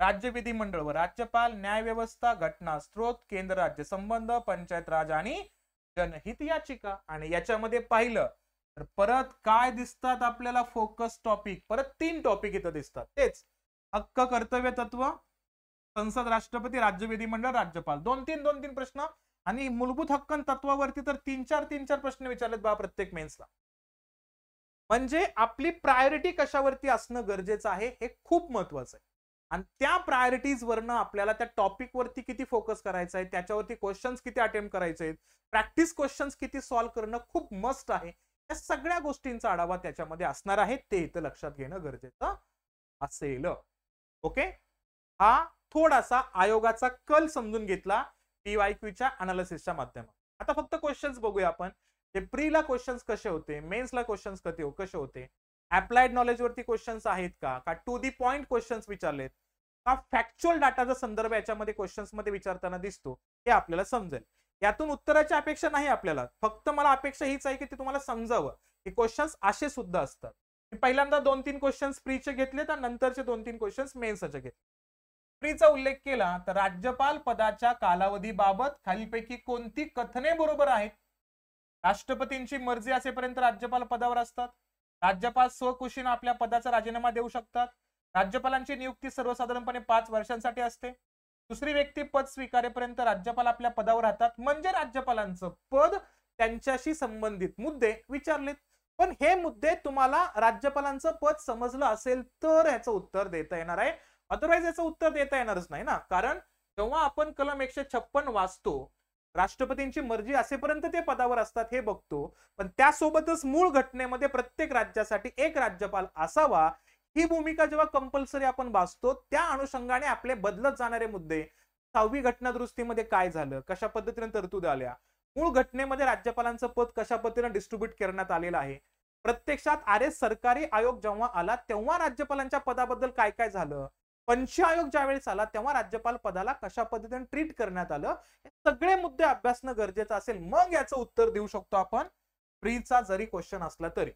राज्य विधिमंडळ व राज्यपाल न्याय व्यवस्था घटना स्त्रोत केंद्र राज्य संबंध पंचायत राज आणि जनहित याचिका आणि याच्यामध्ये पाहिलं तर परत काय दिसतात आपल्याला फोकस टॉपिक परत तीन टॉपिक इथं दिसतात तेच हक्क कर्तव्य तत्व संसद राष्ट्रपती राज्य विधिमंडळ राज्यपाल दोन तीन दोन तीन प्रश्न आणि मूलभूत हक्क तत्वावरती तर तीन चार तीन चार प्रश्न विचारलेत बा प्रत्येक मेन्सला म्हणजे आपली प्रायोरिटी कशावरती असणं गरजेचं आहे हे खूप महत्वाचं आहे आणि त्या प्रायोरिटीजवरनं आपल्याला त्या टॉपिकवरती किती फोकस करायचा आहे त्याच्यावरती क्वेश्चन्स किती अटेम्प्ट करायचे आहेत प्रॅक्टिस क्वेश्चन्स किती सॉल्व्ह करणं खूप मस्ट आहे या सगळ्या गोष्टींचा आढावा त्याच्यामध्ये असणार आहे ते इथं लक्षात घेणं गरजेचं असेल ओके हा थोडासा आयोगाचा कल समजून घेतला पीवायक्यूच्या अनालिसिसच्या माध्यमात आता फक्त क्वेश्चन्स बघूया आपण जे प्रीला क्वेश्चन्स कसे होते मेन्सला क्वेश्चन्स कसे होते नॉलेज वरती क्वेश्चन्स आहेत का का टू दी पॉइंट क्वेश्चन्स विचारलेत का फॅक्च्युअल डाटाचा संदर्भ याच्यामध्ये मध्ये विचारताना दिसतो हे आपल्याला समजेल यातून उत्तराची अपेक्षा नाही आपल्याला फक्त मला अपेक्षा हीच आहे की ते तुम्हाला समजावं हे क्वेश्चन्स असे सुद्धा असतात पहिल्यांदा दोन तीन क्वेश्चन्स फ्रीचे घेतले तर नंतरचे दोन तीन क्वेश्चन्स मेन्सचे घेतले फ्रीचा उल्लेख केला तर राज्यपाल पदाच्या कालावधीबाबत खालीपैकी कोणती कथने बरोबर आहेत राष्ट्रपतींची मर्जी असेपर्यंत राज्यपाल पदावर असतात राज्यपाल स्वकुशीन आपल्या पदाचा राजीनामा देऊ शकतात राज्यपालांची नियुक्ती सर्वसाधारणपणे पाच वर्षांसाठी असते दुसरी व्यक्ती पद स्वीकारेपर्यंत राज्यपाल आपल्या पदावर राहतात म्हणजे राज्यपालांचं पद त्यांच्याशी संबंधित मुद्दे विचारलेत पण हे मुद्दे तुम्हाला राज्यपालांचं पद समजलं असेल तर ह्याचं उत्तर देता येणार आहे अदरवाईज याचं उत्तर देता येणारच नाही ना कारण जेव्हा आपण कलम एकशे छप्पन वाचतो राष्ट्रपतींची मर्जी असेपर्यंत ते पदावर असतात हे बघतो पण त्यासोबतच मूळ घटनेमध्ये प्रत्येक राज्यासाठी एक राज्यपाल असावा ही भूमिका जेव्हा कंपल्सरी आपण भासतो त्या अनुषंगाने आपले बदलत जाणारे मुद्दे सहावी घटनादुरुस्तीमध्ये काय झालं कशा पद्धतीने तरतूद आल्या मूळ घटनेमध्ये राज्यपालांचं पद कशा पद्धतीने डिस्ट्रीब्यूट करण्यात आलेलं आहे प्रत्यक्षात आरे सरकारी आयोग जेव्हा आला तेव्हा राज्यपालांच्या पदाबद्दल काय काय झालं पंच आयोग ज्यावेळेस आला तेव्हा राज्यपाल पदाला कशा पद्धतीने ट्रीट करण्यात आलं हे सगळे मुद्दे अभ्यासणं गरजेचं असेल मग याचं उत्तर देऊ शकतो आपण प्रीचा जरी क्वेश्चन असला तरी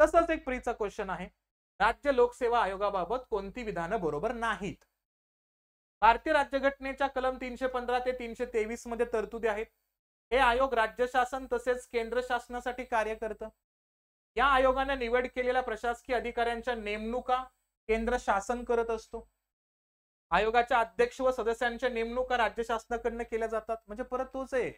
तसंच एक प्रीचा क्वेश्चन आहे राज्य लोकसेवा आयोगाबाबत कोणती विधानं बरोबर नाहीत भारतीय राज्यघटनेच्या कलम तीनशे पंधरा ते तीनशे तेवीस मध्ये तरतुदी आहेत हे आयोग राज्य शासन तसेच केंद्र शासनासाठी कार्य करतं या आयोगाने निवड केलेल्या प्रशासकीय अधिकाऱ्यांच्या नेमणुका केंद्र शासन करत असतो आयोगाच्या अध्यक्ष व सदस्यांच्या नेमणुका राज्य शासनाकडनं केल्या जातात म्हणजे परत तोच आहे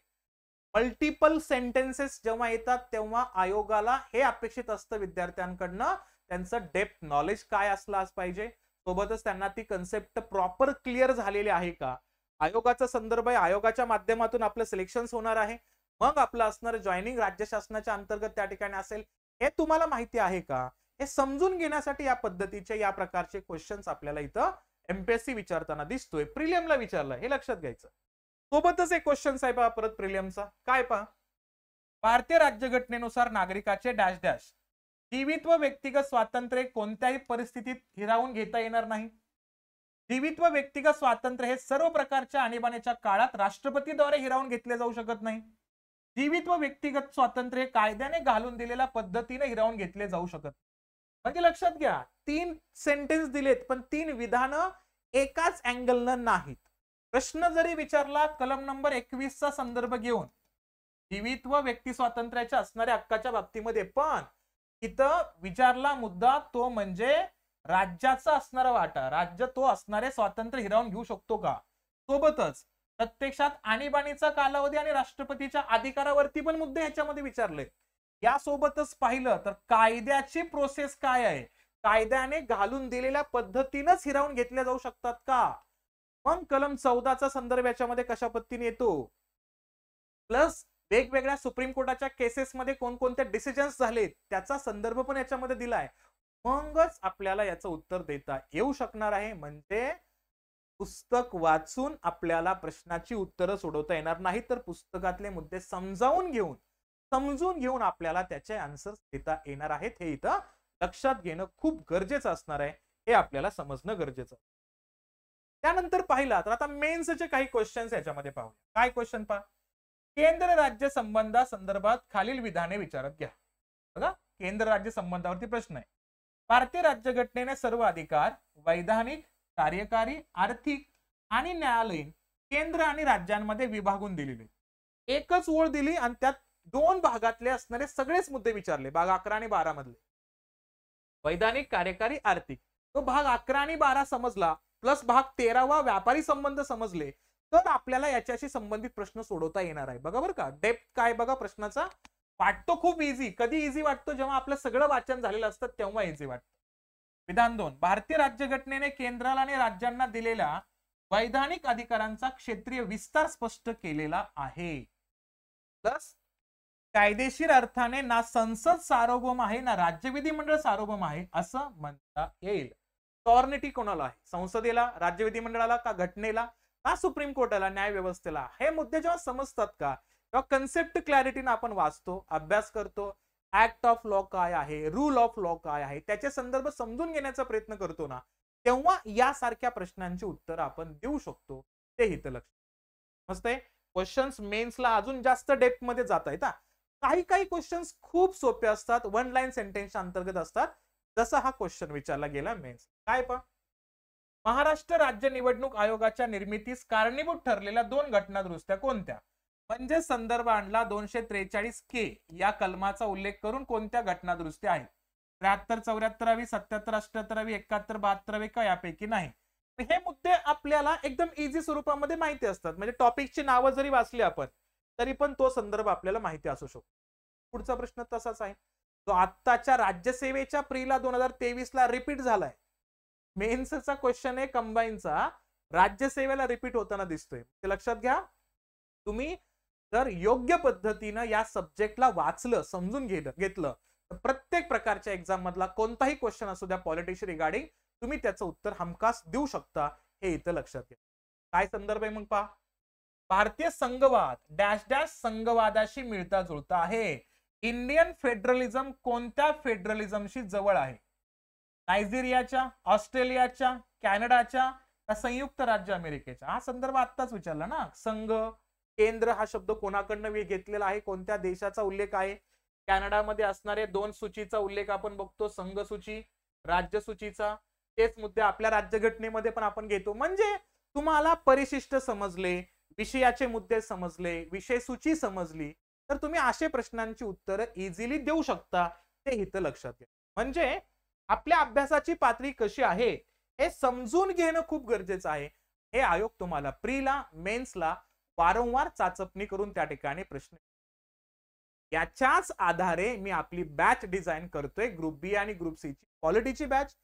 मल्टिपल सेंटेन्सेस जेव्हा येतात तेव्हा आयोगाला हे अपेक्षित असतं विद्यार्थ्यांकडनं त्यांचं डेप्थ नॉलेज काय असलं पाहिजे सोबतच त्यांना ती कन्सेप्ट प्रॉपर क्लिअर झालेली आहे का आयोगाचा संदर्भ आहे आयोगाच्या माध्यमातून आपलं सिलेक्शन होणार आहे मग आपलं असणार जॉईनिंग राज्य शासनाच्या अंतर्गत त्या ठिकाणी असेल हे तुम्हाला माहिती आहे का हे समजून घेण्यासाठी या पद्धतीचे या प्रकारचे क्वेश्चन्स आपल्याला इथं एमपीएससी विचारताना दिसतोय प्रिलियमला विचारलं हे लक्षात घ्यायचं सोबतच एक क्वेश्चन आहे पहा परत प्रिलियमचा काय पहा भारतीय राज्यघटनेनुसार नागरिकाचे डॅश डॅश जीवित व व्यक्तिगत स्वातंत्र्य कोणत्याही परिस्थितीत हिरावून घेता येणार नाही जीवित व व्यक्तिगत स्वातंत्र्य हे सर्व प्रकारच्या आणीबाणीच्या काळात राष्ट्रपतीद्वारे हिरावून घेतले जाऊ शकत नाही जीवित व व्यक्तिगत स्वातंत्र्य कायद्याने घालून दिलेल्या पद्धतीने हिरावून घेतले जाऊ शकत म्हणजे लक्षात घ्या तीन सेंटेन्स दिलेत पण तीन विधान एकाच अँगलनं नाहीत प्रश्न जरी विचारला कलम नंबर एकवीसचा संदर्भ घेऊन जीवित व व्यक्ती स्वातंत्र्याच्या असणाऱ्या हक्काच्या बाबतीमध्ये पण इथं विचारला मुद्दा तो म्हणजे राज्याचा असणारा वाटा राज्य तो असणारे स्वातंत्र्य हिरावून घेऊ शकतो का सोबतच प्रत्यक्षात आणीबाणीचा कालावधी आणि राष्ट्रपतीच्या अधिकारावरती पण मुद्दे ह्याच्यामध्ये विचारले यासोबतच पाहिलं तर कायद्याची प्रोसेस काय आहे कायद्याने घालून दिलेल्या पद्धतीनंच हिरावून घेतल्या जाऊ शकतात का मग कलम चौदाचा संदर्भ याच्यामध्ये कशा पद्धतीने येतो प्लस वेगवेगळ्या सुप्रीम कोर्टाच्या केसेसमध्ये कोणकोणते डिसिजन्स झालेत त्याचा संदर्भ पण याच्यामध्ये दिलाय मगच आपल्याला याचं उत्तर देता येऊ शकणार आहे म्हणजे पुस्तक वाचून आपल्याला प्रश्नाची उत्तरं सोडवता येणार नाही तर पुस्तकातले मुद्दे समजावून घेऊन समजून घेऊन आपल्याला त्याचे आन्सर देता येणार आहेत हे इथं लक्षात घेणं खूप गरजेचं असणार आहे हे आपल्याला समजणं गरजेचं त्यानंतर पाहिलं तर आता मेन्सचे काही क्वेश्चन्स याच्यामध्ये पाहूया काय क्वेश्चन पहा केंद्र राज्य संबंधा संदर्भात खालील विधाने विचारत घ्या बघा केंद्र राज्य संबंधावरती प्रश्न आहे भारतीय राज्यघटनेने सर्व अधिकार वैधानिक कार्यकारी आर्थिक आणि न्यायालयीन केंद्र आणि राज्यांमध्ये विभागून दिलेले एकच ओळ दिली आणि त्यात दोन भागातले असणारे सगळेच मुद्दे विचारले भाग अकरा आणि बारा मधले वैधानिक कार्यकारी आर्थिक तो भाग अकरा आणि बारा समजला प्लस भाग तेरावा व्यापारी संबंध समजले तर आपल्याला याच्याशी संबंधित प्रश्न सोडवता येणार आहे बघा बरं का डेप्थ काय बघा प्रश्नाचा वाटतो खूप इझी कधी इझी वाटतो जेव्हा आपलं सगळं वाचन झालेलं असतं तेव्हा इझी वाटतं विधान दोन भारतीय राज्यघटनेने केंद्राला आणि राज्यांना दिलेला वैधानिक अधिकारांचा क्षेत्रीय विस्तार स्पष्ट केलेला आहे प्लस कायदेशीर अर्थाने ना संसद सार्वभौम आहे ना राज्य विधिमंडळ सार्वभौम आहे असं म्हणता येईल टॉर्निटी कोणाला आहे संसदेला राज्य विधिमंडळाला का घटनेला का सुप्रीम कोर्टाला न्याय व्यवस्थेला हे मुद्दे जेव्हा समजतात का तेव्हा कन्सेप्ट क्लॅरिटीने आपण वाचतो अभ्यास करतो ऍक्ट ऑफ लॉ काय आहे रूल ऑफ लॉ काय आहे त्याच्या संदर्भ समजून घेण्याचा प्रयत्न करतो ना तेव्हा यासारख्या प्रश्नांची उत्तर आपण देऊ शकतो ते हित लक्ष मस्त आहे क्वेश्चन्स मेन्सला अजून जास्त डेप्थ मध्ये जात आहेत काही काही क्वेश्चन्स खूप सोपे असतात वन लाईन सेंटेन्सच्या अंतर्गत असतात जसा हा क्वेश्चन विचारला गेला मेन्स काय पा महाराष्ट्र राज्य निवडणूक आयोगाच्या निर्मितीस कारणीभूत ठरलेल्या दोन घटना दुरुस्त्या कोणत्या म्हणजे संदर्भ आणला दोनशे त्रेचाळीस के या कलमाचा उल्लेख करून कोणत्या घटना दुरुस्त्या आहेत त्र्याहत्तर चौऱ्याहत्तरावी सत्याहत्तर अष्ट्याहत्तरावी एकाहत्तर बहात्तरावी का यापैकी नाही हे मुद्दे आपल्याला एकदम इझी स्वरूपामध्ये माहिती असतात म्हणजे टॉपिकची नावं जरी वाचली आपण तरी पण तो संदर्भ आपल्याला माहिती असू शकतो पुढचा प्रश्न तसाच आहे तो आत्ताच्या राज्यसेवेच्या प्रीला दोन हजार तेवीस ला रिपीट झालाय मेन्सचा क्वेश्चन आहे कंबाईनचा राज्यसेवेला रिपीट होताना दिसतोय ते लक्षात घ्या तुम्ही जर योग्य पद्धतीनं या सब्जेक्टला वाचलं समजून घेतलं तर प्रत्येक प्रकारच्या एक्झाम मधला कोणताही क्वेश्चन असू द्या पॉलिटिक्स रिगार्डिंग तुम्ही त्याचं उत्तर हमखास देऊ शकता हे इथं लक्षात घ्या काय संदर्भ आहे मग पहा भारतीय संघवाद डॅश डॅश संघवादाशी मिळता जुळता आहे इंडियन फेडरलिझम कोणत्या फेडरलिझमशी जवळ आहे नायजेरियाच्या ऑस्ट्रेलियाच्या कॅनडाच्या संयुक्त राज्य अमेरिकेच्या हा संदर्भ आत्ताच विचारला ना संघ केंद्र हा शब्द कोणाकडनं मी घेतलेला आहे कोणत्या देशाचा उल्लेख आहे कॅनडामध्ये असणारे दोन सूचीचा उल्लेख आपण बघतो संघ सूची राज्य सूचीचा तेच मुद्दे आपल्या राज्यघटनेमध्ये पण आपण घेतो म्हणजे तुम्हाला परिशिष्ट समजले विषयाचे मुद्दे समजले विषय सूची समजली तर तुम्ही असे प्रश्नांची उत्तरं इझिली देऊ शकता ते इथं लक्षात घ्या म्हणजे आपल्या अभ्यासाची पातळी कशी आहे हे समजून घेणं खूप गरजेचं आहे हे आयोग तुम्हाला प्रीला मेन्सला वारंवार चाचपणी करून त्या ठिकाणी प्रश्न याच्याच आधारे मी आपली बॅच डिझाईन करतोय ग्रुप बी आणि ग्रुप सी ची क्वालिटीची बॅच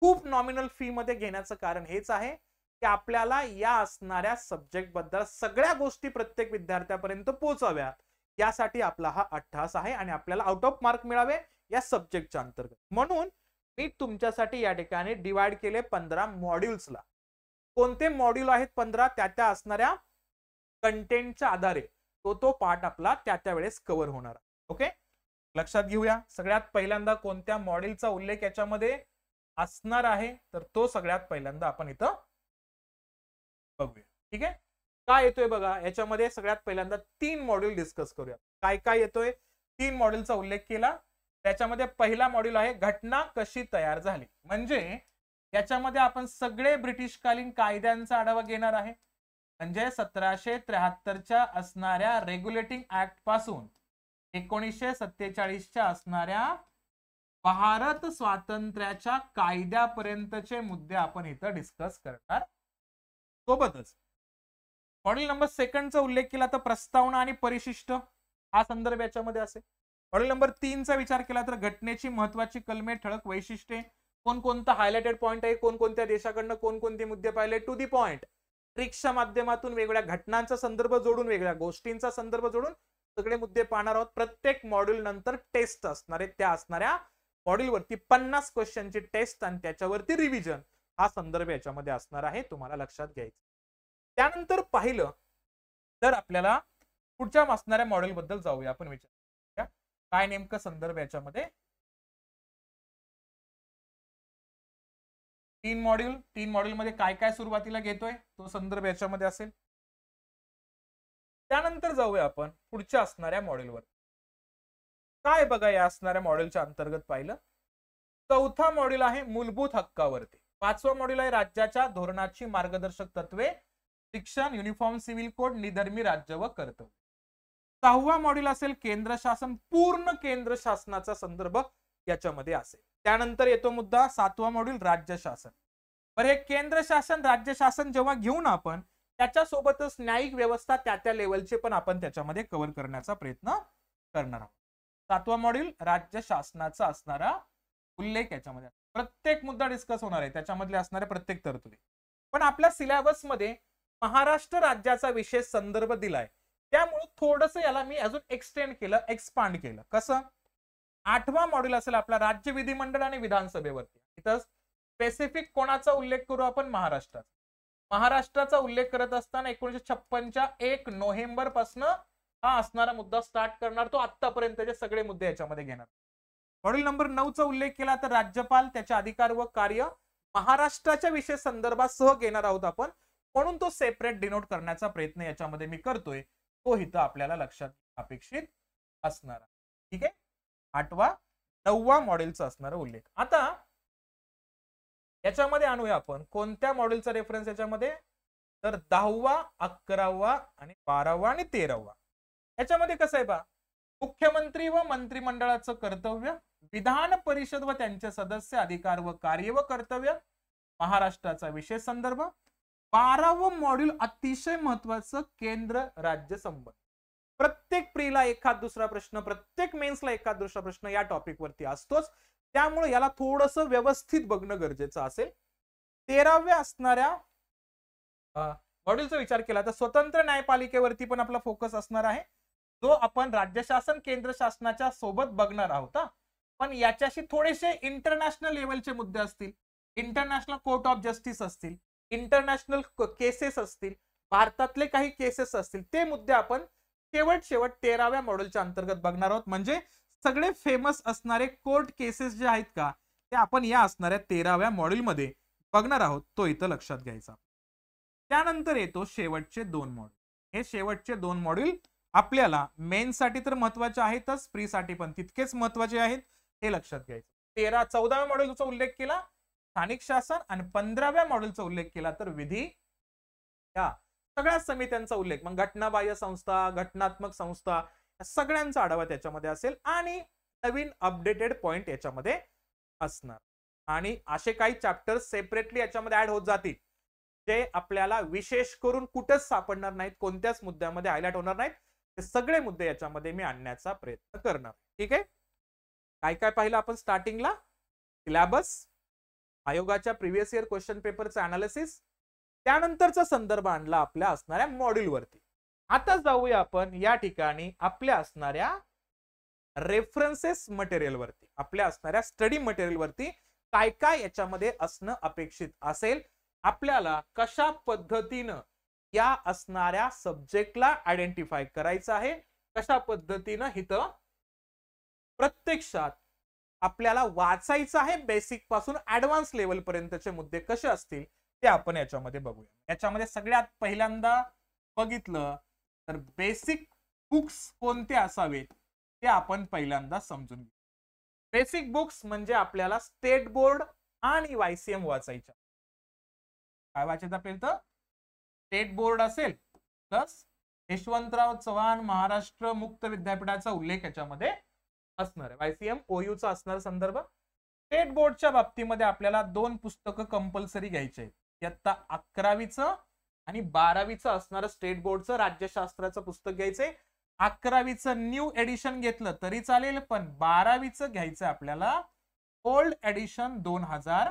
खूप नॉमिनल फी मध्ये घेण्याचं कारण हेच आहे आपल्याला या असणाऱ्या सब्जेक्ट बद्दल सगळ्या गोष्टी प्रत्येक विद्यार्थ्यापर्यंत पोहोचाव्या यासाठी आपला हा अठ्ठास आहे आणि आपल्याला आउट ऑफ मार्क मिळावे या सब्जेक्टच्या अंतर्गत म्हणून मी तुमच्यासाठी या ठिकाणी डिवाइड केले पंधरा मॉड्यूल्सला कोणते मॉड्यूल आहेत पंधरा त्या त्या असणाऱ्या कंटेंटच्या आधारे तो तो पार्ट आपला त्या त्या वेळेस कव्हर होणार ओके लक्षात घेऊया सगळ्यात पहिल्यांदा कोणत्या मॉडेलचा उल्लेख याच्यामध्ये असणार आहे तर तो सगळ्यात पहिल्यांदा आपण इथं बघूया ठीक आहे काय येतोय बघा याच्यामध्ये सगळ्यात पहिल्यांदा तीन मॉड्यूल डिस्कस करूया काय काय येतोय तीन मॉड्यूलचा उल्लेख केला त्याच्यामध्ये पहिला मॉड्यूल आहे घटना कशी तयार झाली म्हणजे याच्यामध्ये आपण सगळे ब्रिटिशकालीन कायद्यांचा आढावा घेणार आहे म्हणजे सतराशे त्र्याहत्तरच्या असणाऱ्या रेग्युलेटिंग ऍक्ट पासून एकोणीसशे सत्तेचाळीसच्या असणाऱ्या भारत स्वातंत्र्याच्या कायद्यापर्यंतचे मुद्दे आपण इथं डिस्कस करणार सोबतच मॉडेल नंबर सेकंडचा उल्लेख केला तर प्रस्तावना आणि परिशिष्ट हा संदर्भ याच्यामध्ये असेल मॉडेल नंबर तीनचा विचार केला तर घटनेची महत्वाची कलमे ठळक वैशिष्ट्ये कोणकोणता हायलाइटेड पॉईंट आहे कोणकोणत्या देशाकडनं कोणकोणते मुद्दे पाहिले टू दी पॉईंट ट्रिक्सच्या माध्यमातून वेगळ्या घटनांचा संदर्भ जोडून वेगळ्या गोष्टींचा संदर्भ जोडून सगळे मुद्दे पाहणार आहोत प्रत्येक मॉड्यूल नंतर टेस्ट असणार आहे त्या असणाऱ्या मॉड्यूलवरती पन्नास क्वेश्चनची टेस्ट आणि त्याच्यावरती रिव्हिजन हा संदर्भ याच्यामध्ये असणार आहे तुम्हाला लक्षात घ्यायचं त्यानंतर पाहिलं तर आपल्याला पुढच्या असणाऱ्या मॉडेलबद्दल जाऊया आपण विचार काय नेमकं संदर्भ याच्यामध्ये तीन मॉड्यूल तीन मध्ये काय काय सुरुवातीला घेतोय तो संदर्भ याच्यामध्ये असेल त्यानंतर जाऊया आपण पुढच्या असणाऱ्या मॉडेलवर काय बघा या असणाऱ्या मॉडेलच्या अंतर्गत पाहिलं चौथा मॉड्यूल आहे मूलभूत हक्कावरती पाचवा मॉड्यूल आहे राज्याच्या धोरणाची मार्गदर्शक तत्वे शिक्षण युनिफॉर्म सिव्हिल कोड निधर्मी राज्य व कर्तव्य सहावा मॉड्यूल असेल केंद्र शासन पूर्ण केंद्र शासनाचा संदर्भ याच्यामध्ये असेल त्यानंतर येतो मुद्दा सातवा मॉड्यूल राज्य शासन बरं हे केंद्र शासन राज्य शासन जेव्हा घेऊन आपण आपण त्याच्यासोबतच न्यायिक व्यवस्था त्या त्या लेवलचे पण आपण त्याच्यामध्ये कव्हर करण्याचा प्रयत्न करणार आहोत सातवा मॉड्यूल राज्य शासनाचा असणारा उल्लेख याच्यामध्ये प्रत्येक मुद्दा डिस्कस होणार आहे त्याच्यामधले असणारे प्रत्येक तरतुदी पण आपल्या सिलेबसमध्ये महाराष्ट्र राज्याचा विशेष संदर्भ दिलाय त्यामुळे थोडस याला मी अजून एक्सटेंड केलं एक्सपांड केलं कसं आठवा मॉड्यूल असेल आपला राज्य विधिमंडळ आणि विधानसभेवरती इथं स्पेसिफिक कोणाचा उल्लेख करू आपण महाराष्ट्राचा महाराष्ट्राचा उल्लेख करत असताना एकोणीशे छप्पनच्या एक नोव्हेंबर पासन हा असणारा मुद्दा स्टार्ट करणार तो आतापर्यंतचे सगळे मुद्दे याच्यामध्ये घेणार मॉडेल नंबर नऊचा उल्लेख केला तर राज्यपाल त्याचे अधिकार व कार्य महाराष्ट्राच्या विषय संदर्भात सह घेणार आहोत आपण म्हणून तो सेपरेट डिनोट करण्याचा प्रयत्न याच्यामध्ये मी करतोय तो हिथं आपल्याला लक्षात अपेक्षित असणार ठीक आहे आठवा नववा मॉडेलचा असणार उल्लेख आता याच्यामध्ये आणूया आपण कोणत्या मॉडेलचा रेफरन्स याच्यामध्ये तर दहावा अकरावा आणि बारावा आणि तेरावा याच्यामध्ये कसं आहे बा मुख्यमंत्री व मंत्रिमंडळाचं कर्तव्य विधान परिषद व त्यांचे सदस्य अधिकार व कार्य व कर्तव्य महाराष्ट्राचा विशेष संदर्भ बारावं मॉड्यूल अतिशय महत्वाचं केंद्र राज्य संबंध प्रत्येक प्रीला एखाद दुसरा प्रश्न प्रत्येक मेन्सला एखाद दुसरा प्रश्न या टॉपिक वरती असतोच त्यामुळे याला थोडस व्यवस्थित बघणं गरजेचं असेल तेराव्या असणाऱ्या मॉड्यूलचा विचार केला तर स्वतंत्र न्यायपालिकेवरती पण आपला फोकस असणार आहे जो आपण राज्य शासन केंद्र शासनाच्या सोबत बघणार आहोत पण याच्याशी थोडेसे इंटरनॅशनल लेवलचे मुद्दे असतील इंटरनॅशनल कोर्ट ऑफ जस्टिस असतील इंटरनॅशनल केसेस असतील भारतातले काही केसेस असतील ते मुद्दे आपण शेवट शेवट तेराव्या मॉडेलच्या अंतर्गत बघणार आहोत म्हणजे सगळे फेमस असणारे कोर्ट केसेस जे आहेत का ते आपण या असणाऱ्या तेराव्या मॉडेलमध्ये बघणार आहोत तो इथं लक्षात घ्यायचा त्यानंतर येतो शेवटचे दोन मॉडेल हे शेवटचे दोन मॉड्यूल आपल्याला मेन साठी तर महत्वाचे आहेतच साठी पण तितकेच महत्वाचे आहेत हे लक्षात घ्यायचं तेरा चौदाव्या मॉडेलचा उल्लेख केला स्थानिक शासन आणि पंधराव्या मॉडेलचा उल्लेख केला तर विधी या सगळ्या समित्यांचा उल्लेख मग घटनाबाह्य संस्था घटनात्मक संस्था सगळ्यांचा आढावा त्याच्यामध्ये असेल आणि नवीन अपडेटेड पॉइंट याच्यामध्ये असणार आणि असे काही चॅप्टर सेपरेटली याच्यामध्ये ऍड होत जातील जे आपल्याला विशेष करून कुठेच सापडणार नाहीत कोणत्याच मुद्द्यामध्ये हायलाइट होणार नाहीत ते सगळे मुद्दे याच्यामध्ये मी आणण्याचा प्रयत्न करणार ठीक आहे काय काय पाहिलं आपण स्टार्टिंगला सिलॅबस आयोगाच्या प्रिव्हियस इयर क्वेश्चन पेपरचं अनालिसिस त्यानंतरचा संदर्भ आणला आपल्या असणाऱ्या मॉड्यूलवरती आता जाऊया आपण या ठिकाणी आपल्या असणाऱ्या रेफरन्सेस मटेरियलवरती आपल्या असणाऱ्या स्टडी मटेरियलवरती काय काय याच्यामध्ये असणं अपेक्षित असेल आपल्याला कशा पद्धतीनं या असणाऱ्या सब्जेक्टला आयडेंटिफाय करायचं आहे कशा पद्धतीनं हिथं प्रत्यक्षात आपल्याला वाचायचं आहे बेसिक पासून ऍडव्हान्स लेवल पर्यंतचे मुद्दे कसे असतील ते आपण याच्यामध्ये बघूया याच्यामध्ये सगळ्यात पहिल्यांदा बघितलं तर बेसिक बुक्स कोणते असावेत ते आपण पहिल्यांदा समजून घेऊ बेसिक बुक्स म्हणजे आपल्याला स्टेट बोर्ड आणि वायसीएम वाचायच्या काय वाचायचं आपल्याला तर स्टेट बोर्ड असेल प्लस यशवंतराव चव्हाण महाराष्ट्र मुक्त विद्यापीठाचा उल्लेख याच्यामध्ये असणार आहे वायसीएम ओयूचा असणार संदर्भ स्टेट बोर्डच्या बाबतीमध्ये आपल्याला दोन पुस्तकं कंपल्सरी घ्यायचे इयत्ता अकरावीचं आणि बारावीचं असणार स्टेट बोर्डचं राज्यशास्त्राचं पुस्तक घ्यायचंय अकरावीचं न्यू एडिशन घेतलं तरी चालेल पण बारावीचं घ्यायचं आपल्याला ओल्ड एडिशन दोन हजार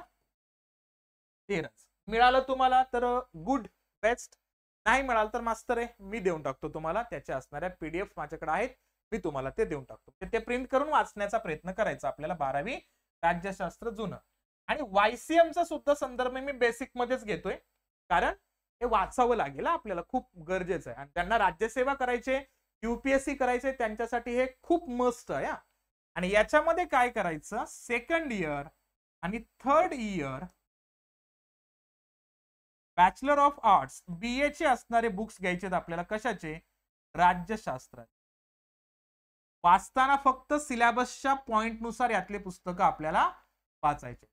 तेरा मिळालं तुम्हाला तर गुड बेस्ट नाही मिळालं तर मास्तर आहे मी देऊन टाकतो तुम्हाला त्याच्या असणाऱ्या पीडीएफ माझ्याकडे आहेत मी तुम्हाला ते देऊन टाकतो म्हणजे ते प्रिंट करून वाचण्याचा प्रयत्न करायचा आपल्याला बारावी राज्यशास्त्र जुनं आणि वायसीएमचा सुद्धा संदर्भ मी बेसिक मध्येच घेतोय कारण हे वाचावं लागेल आपल्याला खूप गरजेचं आहे आणि त्यांना राज्यसेवा करायचे युपीएससी करायचे त्यांच्यासाठी हे खूप मस्त आहे आणि याच्यामध्ये काय करायचं सेकंड इयर आणि third year bachelor of arts B एचे असणारे बुक्स घ्यायचे आपल्याला कशाचे राज्यशास्त्राचे वाचताना फक्त सिलेबसच्या पॉइंटनुसार यातले पुस्तक आपल्याला वाचायचे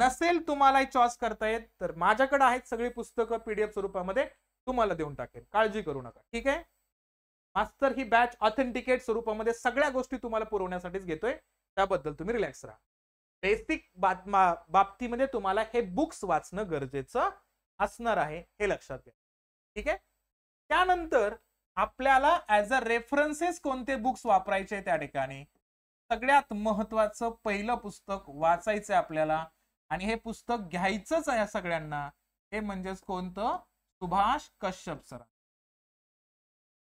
नसेल तुम्हाला चॉईस करता येत तर माझ्याकडे आहेत सगळी पुस्तकं पीडीएफ स्वरूपामध्ये तुम्हाला देऊन टाकेल काळजी करू नका ठीक आहे मास्तर ही बॅच ऑथेंटिकेट स्वरूपामध्ये सगळ्या गोष्टी तुम्हाला पुरवण्यासाठीच घेतोय त्याबद्दल तुम्ही रिलॅक्स राहा बेसिक बाबतीमध्ये तुम्हाला हे बुक्स वाचणं गरजेचं असणार आहे हे लक्षात घ्या ठीक आहे त्यानंतर आपल्याला ऍज अ रेफरन्सेस कोणते बुक्स वापरायचे त्या ठिकाणी सगळ्यात महत्वाचं पहिलं पुस्तक वाचायचं आपल्याला आणि हे पुस्तक घ्यायचंच आहे सगळ्यांना हे म्हणजेच कोणतं सुभाष कश्यप सर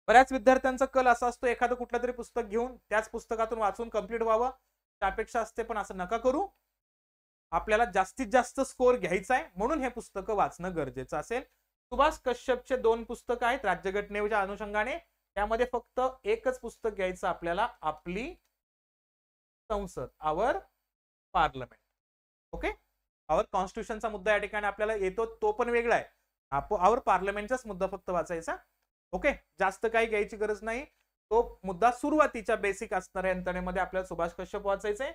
बऱ्याच विद्यार्थ्यांचा कल असा असतो एखादं कुठलं तरी पुस्तक घेऊन त्याच पुस्तकातून वाचून कम्प्लीट व्हावं त्यापेक्षा असते पण असं नका करू आपल्याला जास्तीत जास्त स्कोर घ्यायचा आहे म्हणून हे पुस्तकं वाचणं गरजेचं असेल सुभाष कश्यपचे दोन पुस्तक आहेत राज्यघटनेच्या अनुषंगाने त्यामध्ये फक्त एकच पुस्तक घ्यायचं आपल्याला आपली संसद आवर पार्लमेंट ओके आवर कॉन्स्टिट्युशनचा मुद्दा या ठिकाणी आपल्याला येतो तो पण वेगळा आहे आवर पार्लमेंटचाच मुद्दा फक्त वाचायचा ओके जास्त काही घ्यायची गरज नाही तो मुद्दा सुरुवातीच्या बेसिक असणाऱ्या यंत्रणेमध्ये आपल्याला सुभाष कश्यप वाचायचे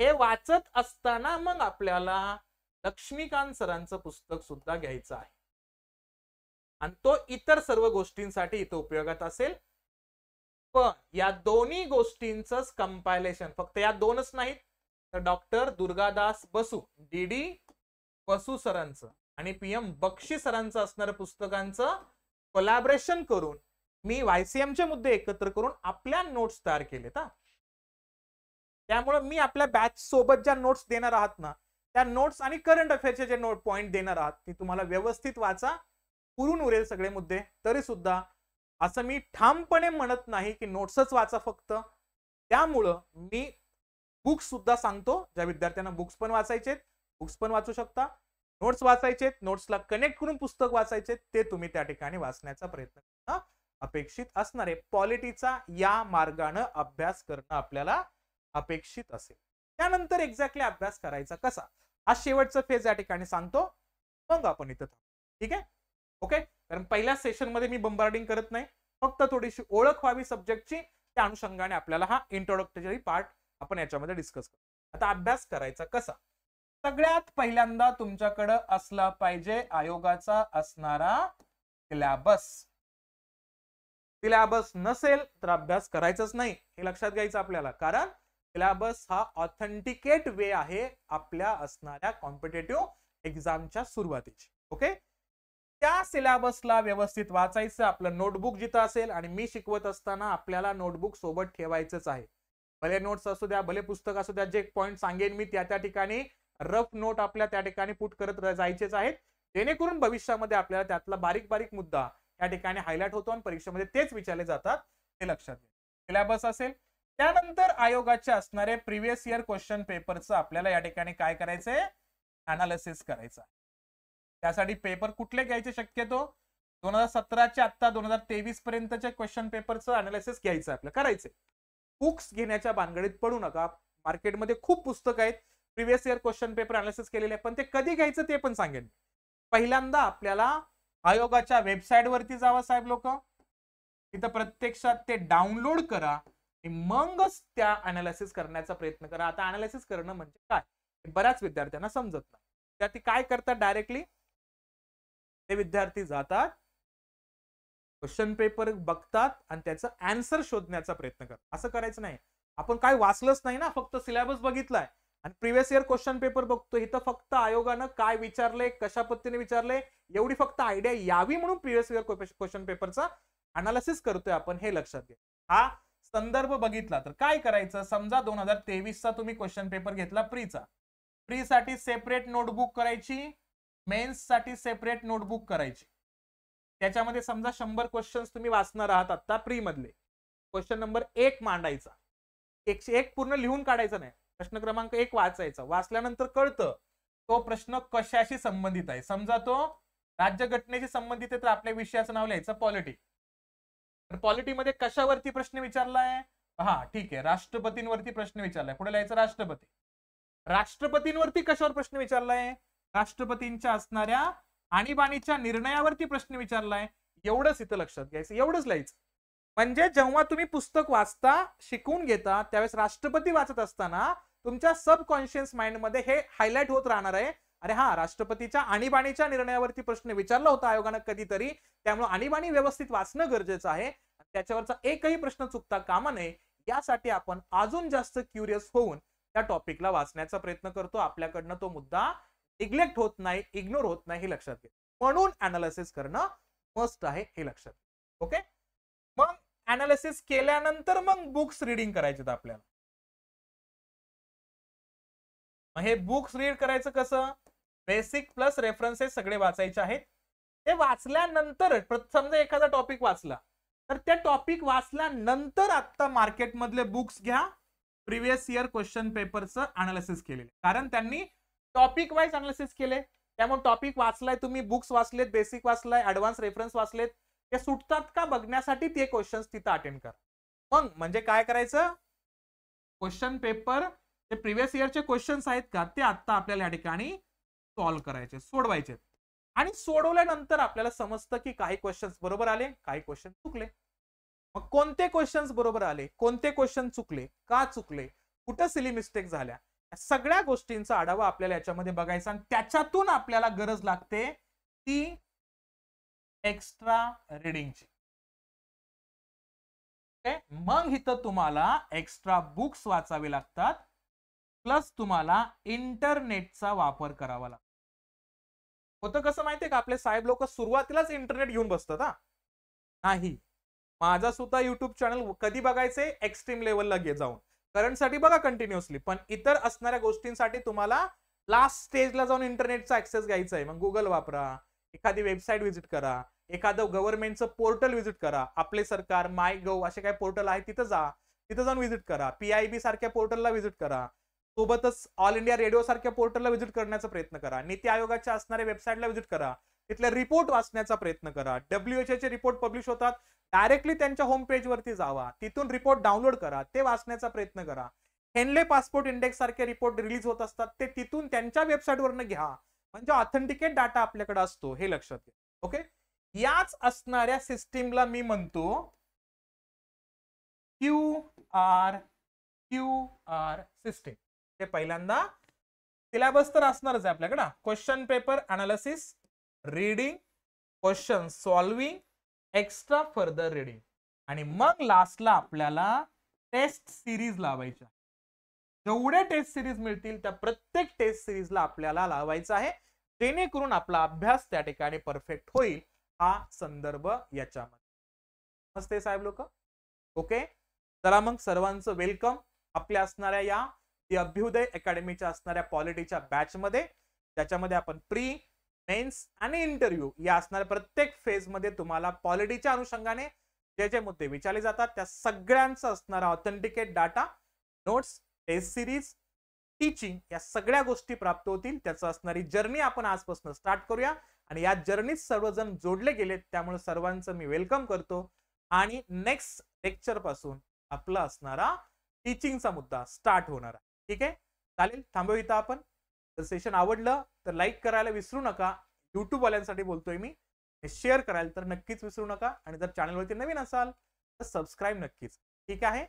हे वाचत असताना मग आपल्याला लक्ष्मीकांत सरांचं पुस्तक सुद्धा घ्यायचं आहे आणि तो इतर सर्व गोष्टींसाठी इथं उपयोगात असेल पण या दोन्ही गोष्टींच कंपायलेशन फक्त या दोनच नाहीत तर डॉक्टर दुर्गादास बसू डी डी बसू सरांचं आणि पी एम बक्षी सरांचं असणाऱ्या पुस्तकांचं कोलॅबरेशन करून मी वायसीएमचे मुद्दे एकत्र करून आपल्या नोट्स तयार केलेत त्यामुळे मी आपल्या बॅच सोबत ज्या नोट्स देणार आहात ना त्या नोट्स आणि करंट अफेअरचे जे नोट पॉईंट देणार आहात ती तुम्हाला व्यवस्थित वाचा पुरून उरेल सगळे मुद्दे तरी सुद्धा असं मी ठामपणे म्हणत नाही की नोट्सच वाचा फक्त त्यामुळं मी बुक्स सुद्धा सांगतो ज्या विद्यार्थ्यांना बुक्स पण वाचायचेत बुक्स पण वाचू शकता नोट्स वाचायचेत नोट्सला कनेक्ट करून पुस्तक वाचायचे ते तुम्ही त्या ठिकाणी वाचण्याचा प्रयत्न करणं अपेक्षित असणारे पॉलिटीचा या मार्गानं अभ्यास करणं आपल्याला अपेक्षित असेल त्यानंतर एक्झॅक्टली अभ्यास करायचा कसा हा शेवटचा फेज या ठिकाणी सांगतो मग आपण इथं ठीक आहे ओके कारण पहिल्या सेशनमध्ये मी बंबार्डिंग करत नाही फक्त थोडीशी ओळख व्हावी सब्जेक्टची त्या अनुषंगाने आपल्याला हा इंट्रोडक्टरी पार्ट आपण याच्यामध्ये डिस्कस करू आता अभ्यास करायचा कसा सगळ्यात पहिल्यांदा तुमच्याकडं असला पाहिजे आयोगाचा असणारा सिलॅबस सिलॅबस नसेल तर अभ्यास करायचाच नाही हे लक्षात घ्यायचं आपल्याला कारण सिलॅबस हा ऑथेंटिकेट वे आहे आपल्या असणाऱ्या कॉम्पिटेटिव्ह एक्झामच्या सुरुवातीची ओके त्या सिलेबसला व्यवस्थित वाचायचं आपलं नोटबुक जिथं असेल आणि मी शिकवत असताना आपल्याला नोटबुक सोबत ठेवायचंच आहे भले नोट्स असू द्या भले पुस्तक असू द्या जे पॉईंट सांगेन मी त्या त्या ठिकाणी रफ नोट आपल्या त्या ठिकाणी पुट करत जायचेच आहेत जेणेकरून भविष्यामध्ये आपल्याला त्यातला बारीक बारीक मुद्दा या ठिकाणी हायलाईट होतो आणि परीक्षेमध्ये तेच विचारले जातात ते लक्षात घ्या सिलेबस असेल त्यानंतर आयोगाचे असणारे प्रिव्हियस इयर क्वेश्चन पेपरचं आपल्याला या ठिकाणी काय करायचंय अनालिसिस करायचं आहे त्यासाठी पेपर कुठले घ्यायचे शक्यतो दोन हजार सतराच्या आत्ता दोन हजार तेवीस पर्यंतच्या क्वेश्चन पेपरचं अनालिसिस घ्यायचं आपलं करायचं बुक्स घेण्याच्या भानगडीत पडू नका मार्केटमध्ये खूप पुस्तकं आहेत previous year question paper analysis केलेले पण ते कधी घ्यायचं ते पण सांगेन पहिल्यांदा आपल्याला आयोगाच्या वरती जावा साहेब लोक तिथं प्रत्यक्षात ते डाउनलोड करा आणि मगच त्या अनालिसिस करण्याचा प्रयत्न करा आता अनालिसिस करणं म्हणजे काय बऱ्याच विद्यार्थ्यांना समजत नाही त्या ती काय करतात डायरेक्टली ते विद्यार्थी जातात क्वेश्चन पेपर बघतात आणि त्याचा अँसर शोधण्याचा प्रयत्न करतात असं करायचं नाही आपण काय वाचलंच नाही ना फक्त सिलेबस बघितलाय आणि प्रिव्हियस इयर क्वेश्चन पेपर बघतो इथं फक्त आयोगानं काय विचारले कशा पद्धतीने विचारले एवढी फक्त आयडिया यावी म्हणून प्रिव्हियस इयर क्वेश्चन पेपरचा अनालिसिस करतोय आपण हे लक्षात घ्या हा संदर्भ बघितला तर काय करायचं समजा दोन हजार तेवीसचा तुम्ही क्वेश्चन पेपर घेतला प्रीचा साठी सेपरेट नोटबुक करायची मेन्स साठी सेपरेट नोटबुक करायची त्याच्यामध्ये समजा शंभर क्वेश्चन तुम्ही वाचणार आहात आता प्री मधले क्वेश्चन नंबर एक मांडायचा एकशे एक पूर्ण लिहून काढायचा नाही प्रश्न क्रमांक एक वाचायचा वाचल्यानंतर कळतं तो प्रश्न कशाशी संबंधित आहे समजा तो राज्यघटनेशी संबंधित आहे तर आपल्या विषयाचं नाव लिहायचं पॉलिटी तर मध्ये कशावरती प्रश्न विचारलाय हा ठीक आहे राष्ट्रपतींवरती प्रश्न विचारलाय पुढे लिहायचं राष्ट्रपती राष्ट्रपतींवरती कशावर प्रश्न विचारलाय राष्ट्रपतींच्या असणाऱ्या आणीबाणीच्या निर्णयावरती प्रश्न विचारलाय एवढंच इथं लक्षात घ्यायचं एवढंच लिहायचं म्हणजे जेव्हा तुम्ही पुस्तक वाचता शिकून घेता त्यावेळेस राष्ट्रपती वाचत असताना तुमच्या सबकॉन्शियस माइंडमध्ये हे हायलाइट होत राहणार आहे अरे हा राष्ट्रपतीच्या आणीबाणीच्या निर्णयावरती प्रश्न विचारला होता आयोगानं कधीतरी त्यामुळे आणीबाणी व्यवस्थित वाचणं गरजेचं आहे त्याच्यावरचा एकही प्रश्न चुकता कामा नये यासाठी आपण अजून जास्त क्युरियस होऊन त्या टॉपिकला वाचण्याचा प्रयत्न करतो आपल्याकडनं तो मुद्दा इग्लेक्ट होत नाही इग्नोर होत नाही हे लक्षात घ्या म्हणून अनालिसिस करणं मस्ट आहे हे लक्षात ओके मग अनालिसिस केल्यानंतर मग बुक्स रिडिंग करायचे आपल्याला हे बुक्स रीड करायचं कसं बेसिक प्लस रेफरन्सेस सगळे वाचायचे आहेत ते वाचल्यानंतर समजा एखादा टॉपिक वाचला तर त्या टॉपिक वाचल्यानंतर आता मार्केटमधले बुक्स घ्या प्रिव्हियस इयर क्वेश्चन पेपरचं अनालिसिस केलेलं कारण त्यांनी टॉपिक वाईज अनालिसिस केले त्यामुळे टॉपिक वाचलाय तुम्ही बुक्स वाचलेत बेसिक वाचलाय ऍडव्हान्स रेफरन्स वाचलेत ते सुटतात का बघण्यासाठी ते क्वेश्चन्स तिथं अटेंड कर मग म्हणजे काय करायचं क्वेश्चन पेपर जे प्रिव्हियस इयरचे क्वेश्चन्स आहेत का ते आता आपल्याला या ठिकाणी सॉल्व्ह करायचे सोडवायचे आणि सोडवल्यानंतर आपल्याला समजतं की काही क्वेश्चन्स बरोबर आले काही क्वेश्चन चुकले मग कोणते क्वेश्चन्स बरोबर आले कोणते क्वेश्चन चुकले का चुकले कुठं सिली मिस्टेक झाल्या सगळ्या गोष्टींचा आढावा आपल्याला याच्यामध्ये बघायचा आणि त्याच्यातून आपल्याला गरज लागते ती एक्स्ट्रा रिडिंगची मग इथं तुम्हाला एक्स्ट्रा बुक्स वाचावे लागतात प्लस तुम्हाला इंटरनेटचा वापर करावा लागतो होतं कसं माहितीये का आपले साहेब लोक सुरुवातीलाच इंटरनेट घेऊन बसतात हा नाही माझा सुद्धा युट्यूब चॅनल कधी बघायचंय एक्स्ट्रीम लेवलला जाऊन साठी बघा कंटिन्युअसली पण इतर असणाऱ्या गोष्टींसाठी तुम्हाला लास्ट स्टेजला जाऊन इंटरनेटचा ऍक्सेस घ्यायचा आहे मग गुगल वापरा एखादी वेबसाईट व्हिजिट करा एखादं गव्हर्नमेंटचं पोर्टल व्हिजिट करा आपले सरकार माय गव्ह असे काही पोर्टल आहे तिथं जा तिथं जाऊन व्हिजिट करा पीआयबी सारख्या पोर्टलला व्हिजिट करा सोबतच ऑल इंडिया रेडिओ सारख्या पोर्टलला व्हिजिट करण्याचा प्रयत्न करा नीती आयोगाच्या असणाऱ्या वेबसाईटला व्हिजिट करा तिथले रिपोर्ट वाचण्याचा प्रयत्न करा डब्ल्यूएचएचे चे रिपोर्ट पब्लिश होतात डायरेक्टली त्यांच्या होम वरती जावा तिथून रिपोर्ट डाउनलोड करा ते वाचण्याचा प्रयत्न करा हेनले पासपोर्ट इंडेक्स सारखे रिपोर्ट रिलीज होत असतात ते तिथून त्यांच्या वेबसाईटवरनं घ्या म्हणजे ऑथेंटिकेट डाटा आपल्याकडे असतो हे लक्षात घ्या ओके याच असणाऱ्या सिस्टीमला मी म्हणतो Q R Q R system हे पहिल्यांदा सिलेबस तर असणारच आहे आपल्याकडे question paper analysis reading question solving extra further reading आणि मग लास्टला आपल्याला टेस्ट सिरीज लावायच्या जेवढे टेस्ट सिरीज मिळतील त्या प्रत्येक टेस्ट सिरीजला आपल्याला लावायचं आहे जेणेकरून आपला अभ्यास त्या ठिकाणी परफेक्ट होईल हा संदर्भ याच्यामध्ये नमस्ते साहेब लोक ओके चला मग सर्वांचं वेलकम आपल्या असणाऱ्या या अभ्युदय अकॅडमीच्या असणाऱ्या पॉलिटीच्या मध्ये ज्याच्यामध्ये आपण प्री मेन्स आणि इंटरव्ह्यू या असणाऱ्या प्रत्येक मध्ये तुम्हाला पॉलिटीच्या अनुषंगाने जे जे मुद्दे विचारले जातात त्या सगळ्यांचा असणारा authenticate data notes test series teaching या सगळ्या गोष्टी प्राप्त होतील त्याचं असणारी जर्नी आपण आजपासून स्टार्ट करूया आणि या जर्नीत सर्वजण जोडले गेलेत त्यामुळे सर्वांचं मी वेलकम करतो आणि नेक्स्ट लेक्चर पासून आपला असणारा टीचिंगचा मुद्दा स्टार्ट होणार आहे ठीक आहे चालेल थांबवू इथं आपण जर सेशन आवडलं तर लाईक करायला विसरू नका युट्यूबवाल्यांसाठी बोलतोय मी शेअर करायला तर नक्कीच विसरू नका आणि जर चॅनलवरती नवीन असाल तर सबस्क्राईब नक्कीच ठीक आहे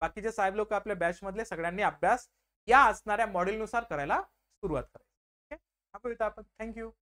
बाकीचे साहेब लोक आपल्या मधले सगळ्यांनी अभ्यास या असणाऱ्या मॉडेलनुसार करायला सुरुवात करायची ओके आपण थँक्यू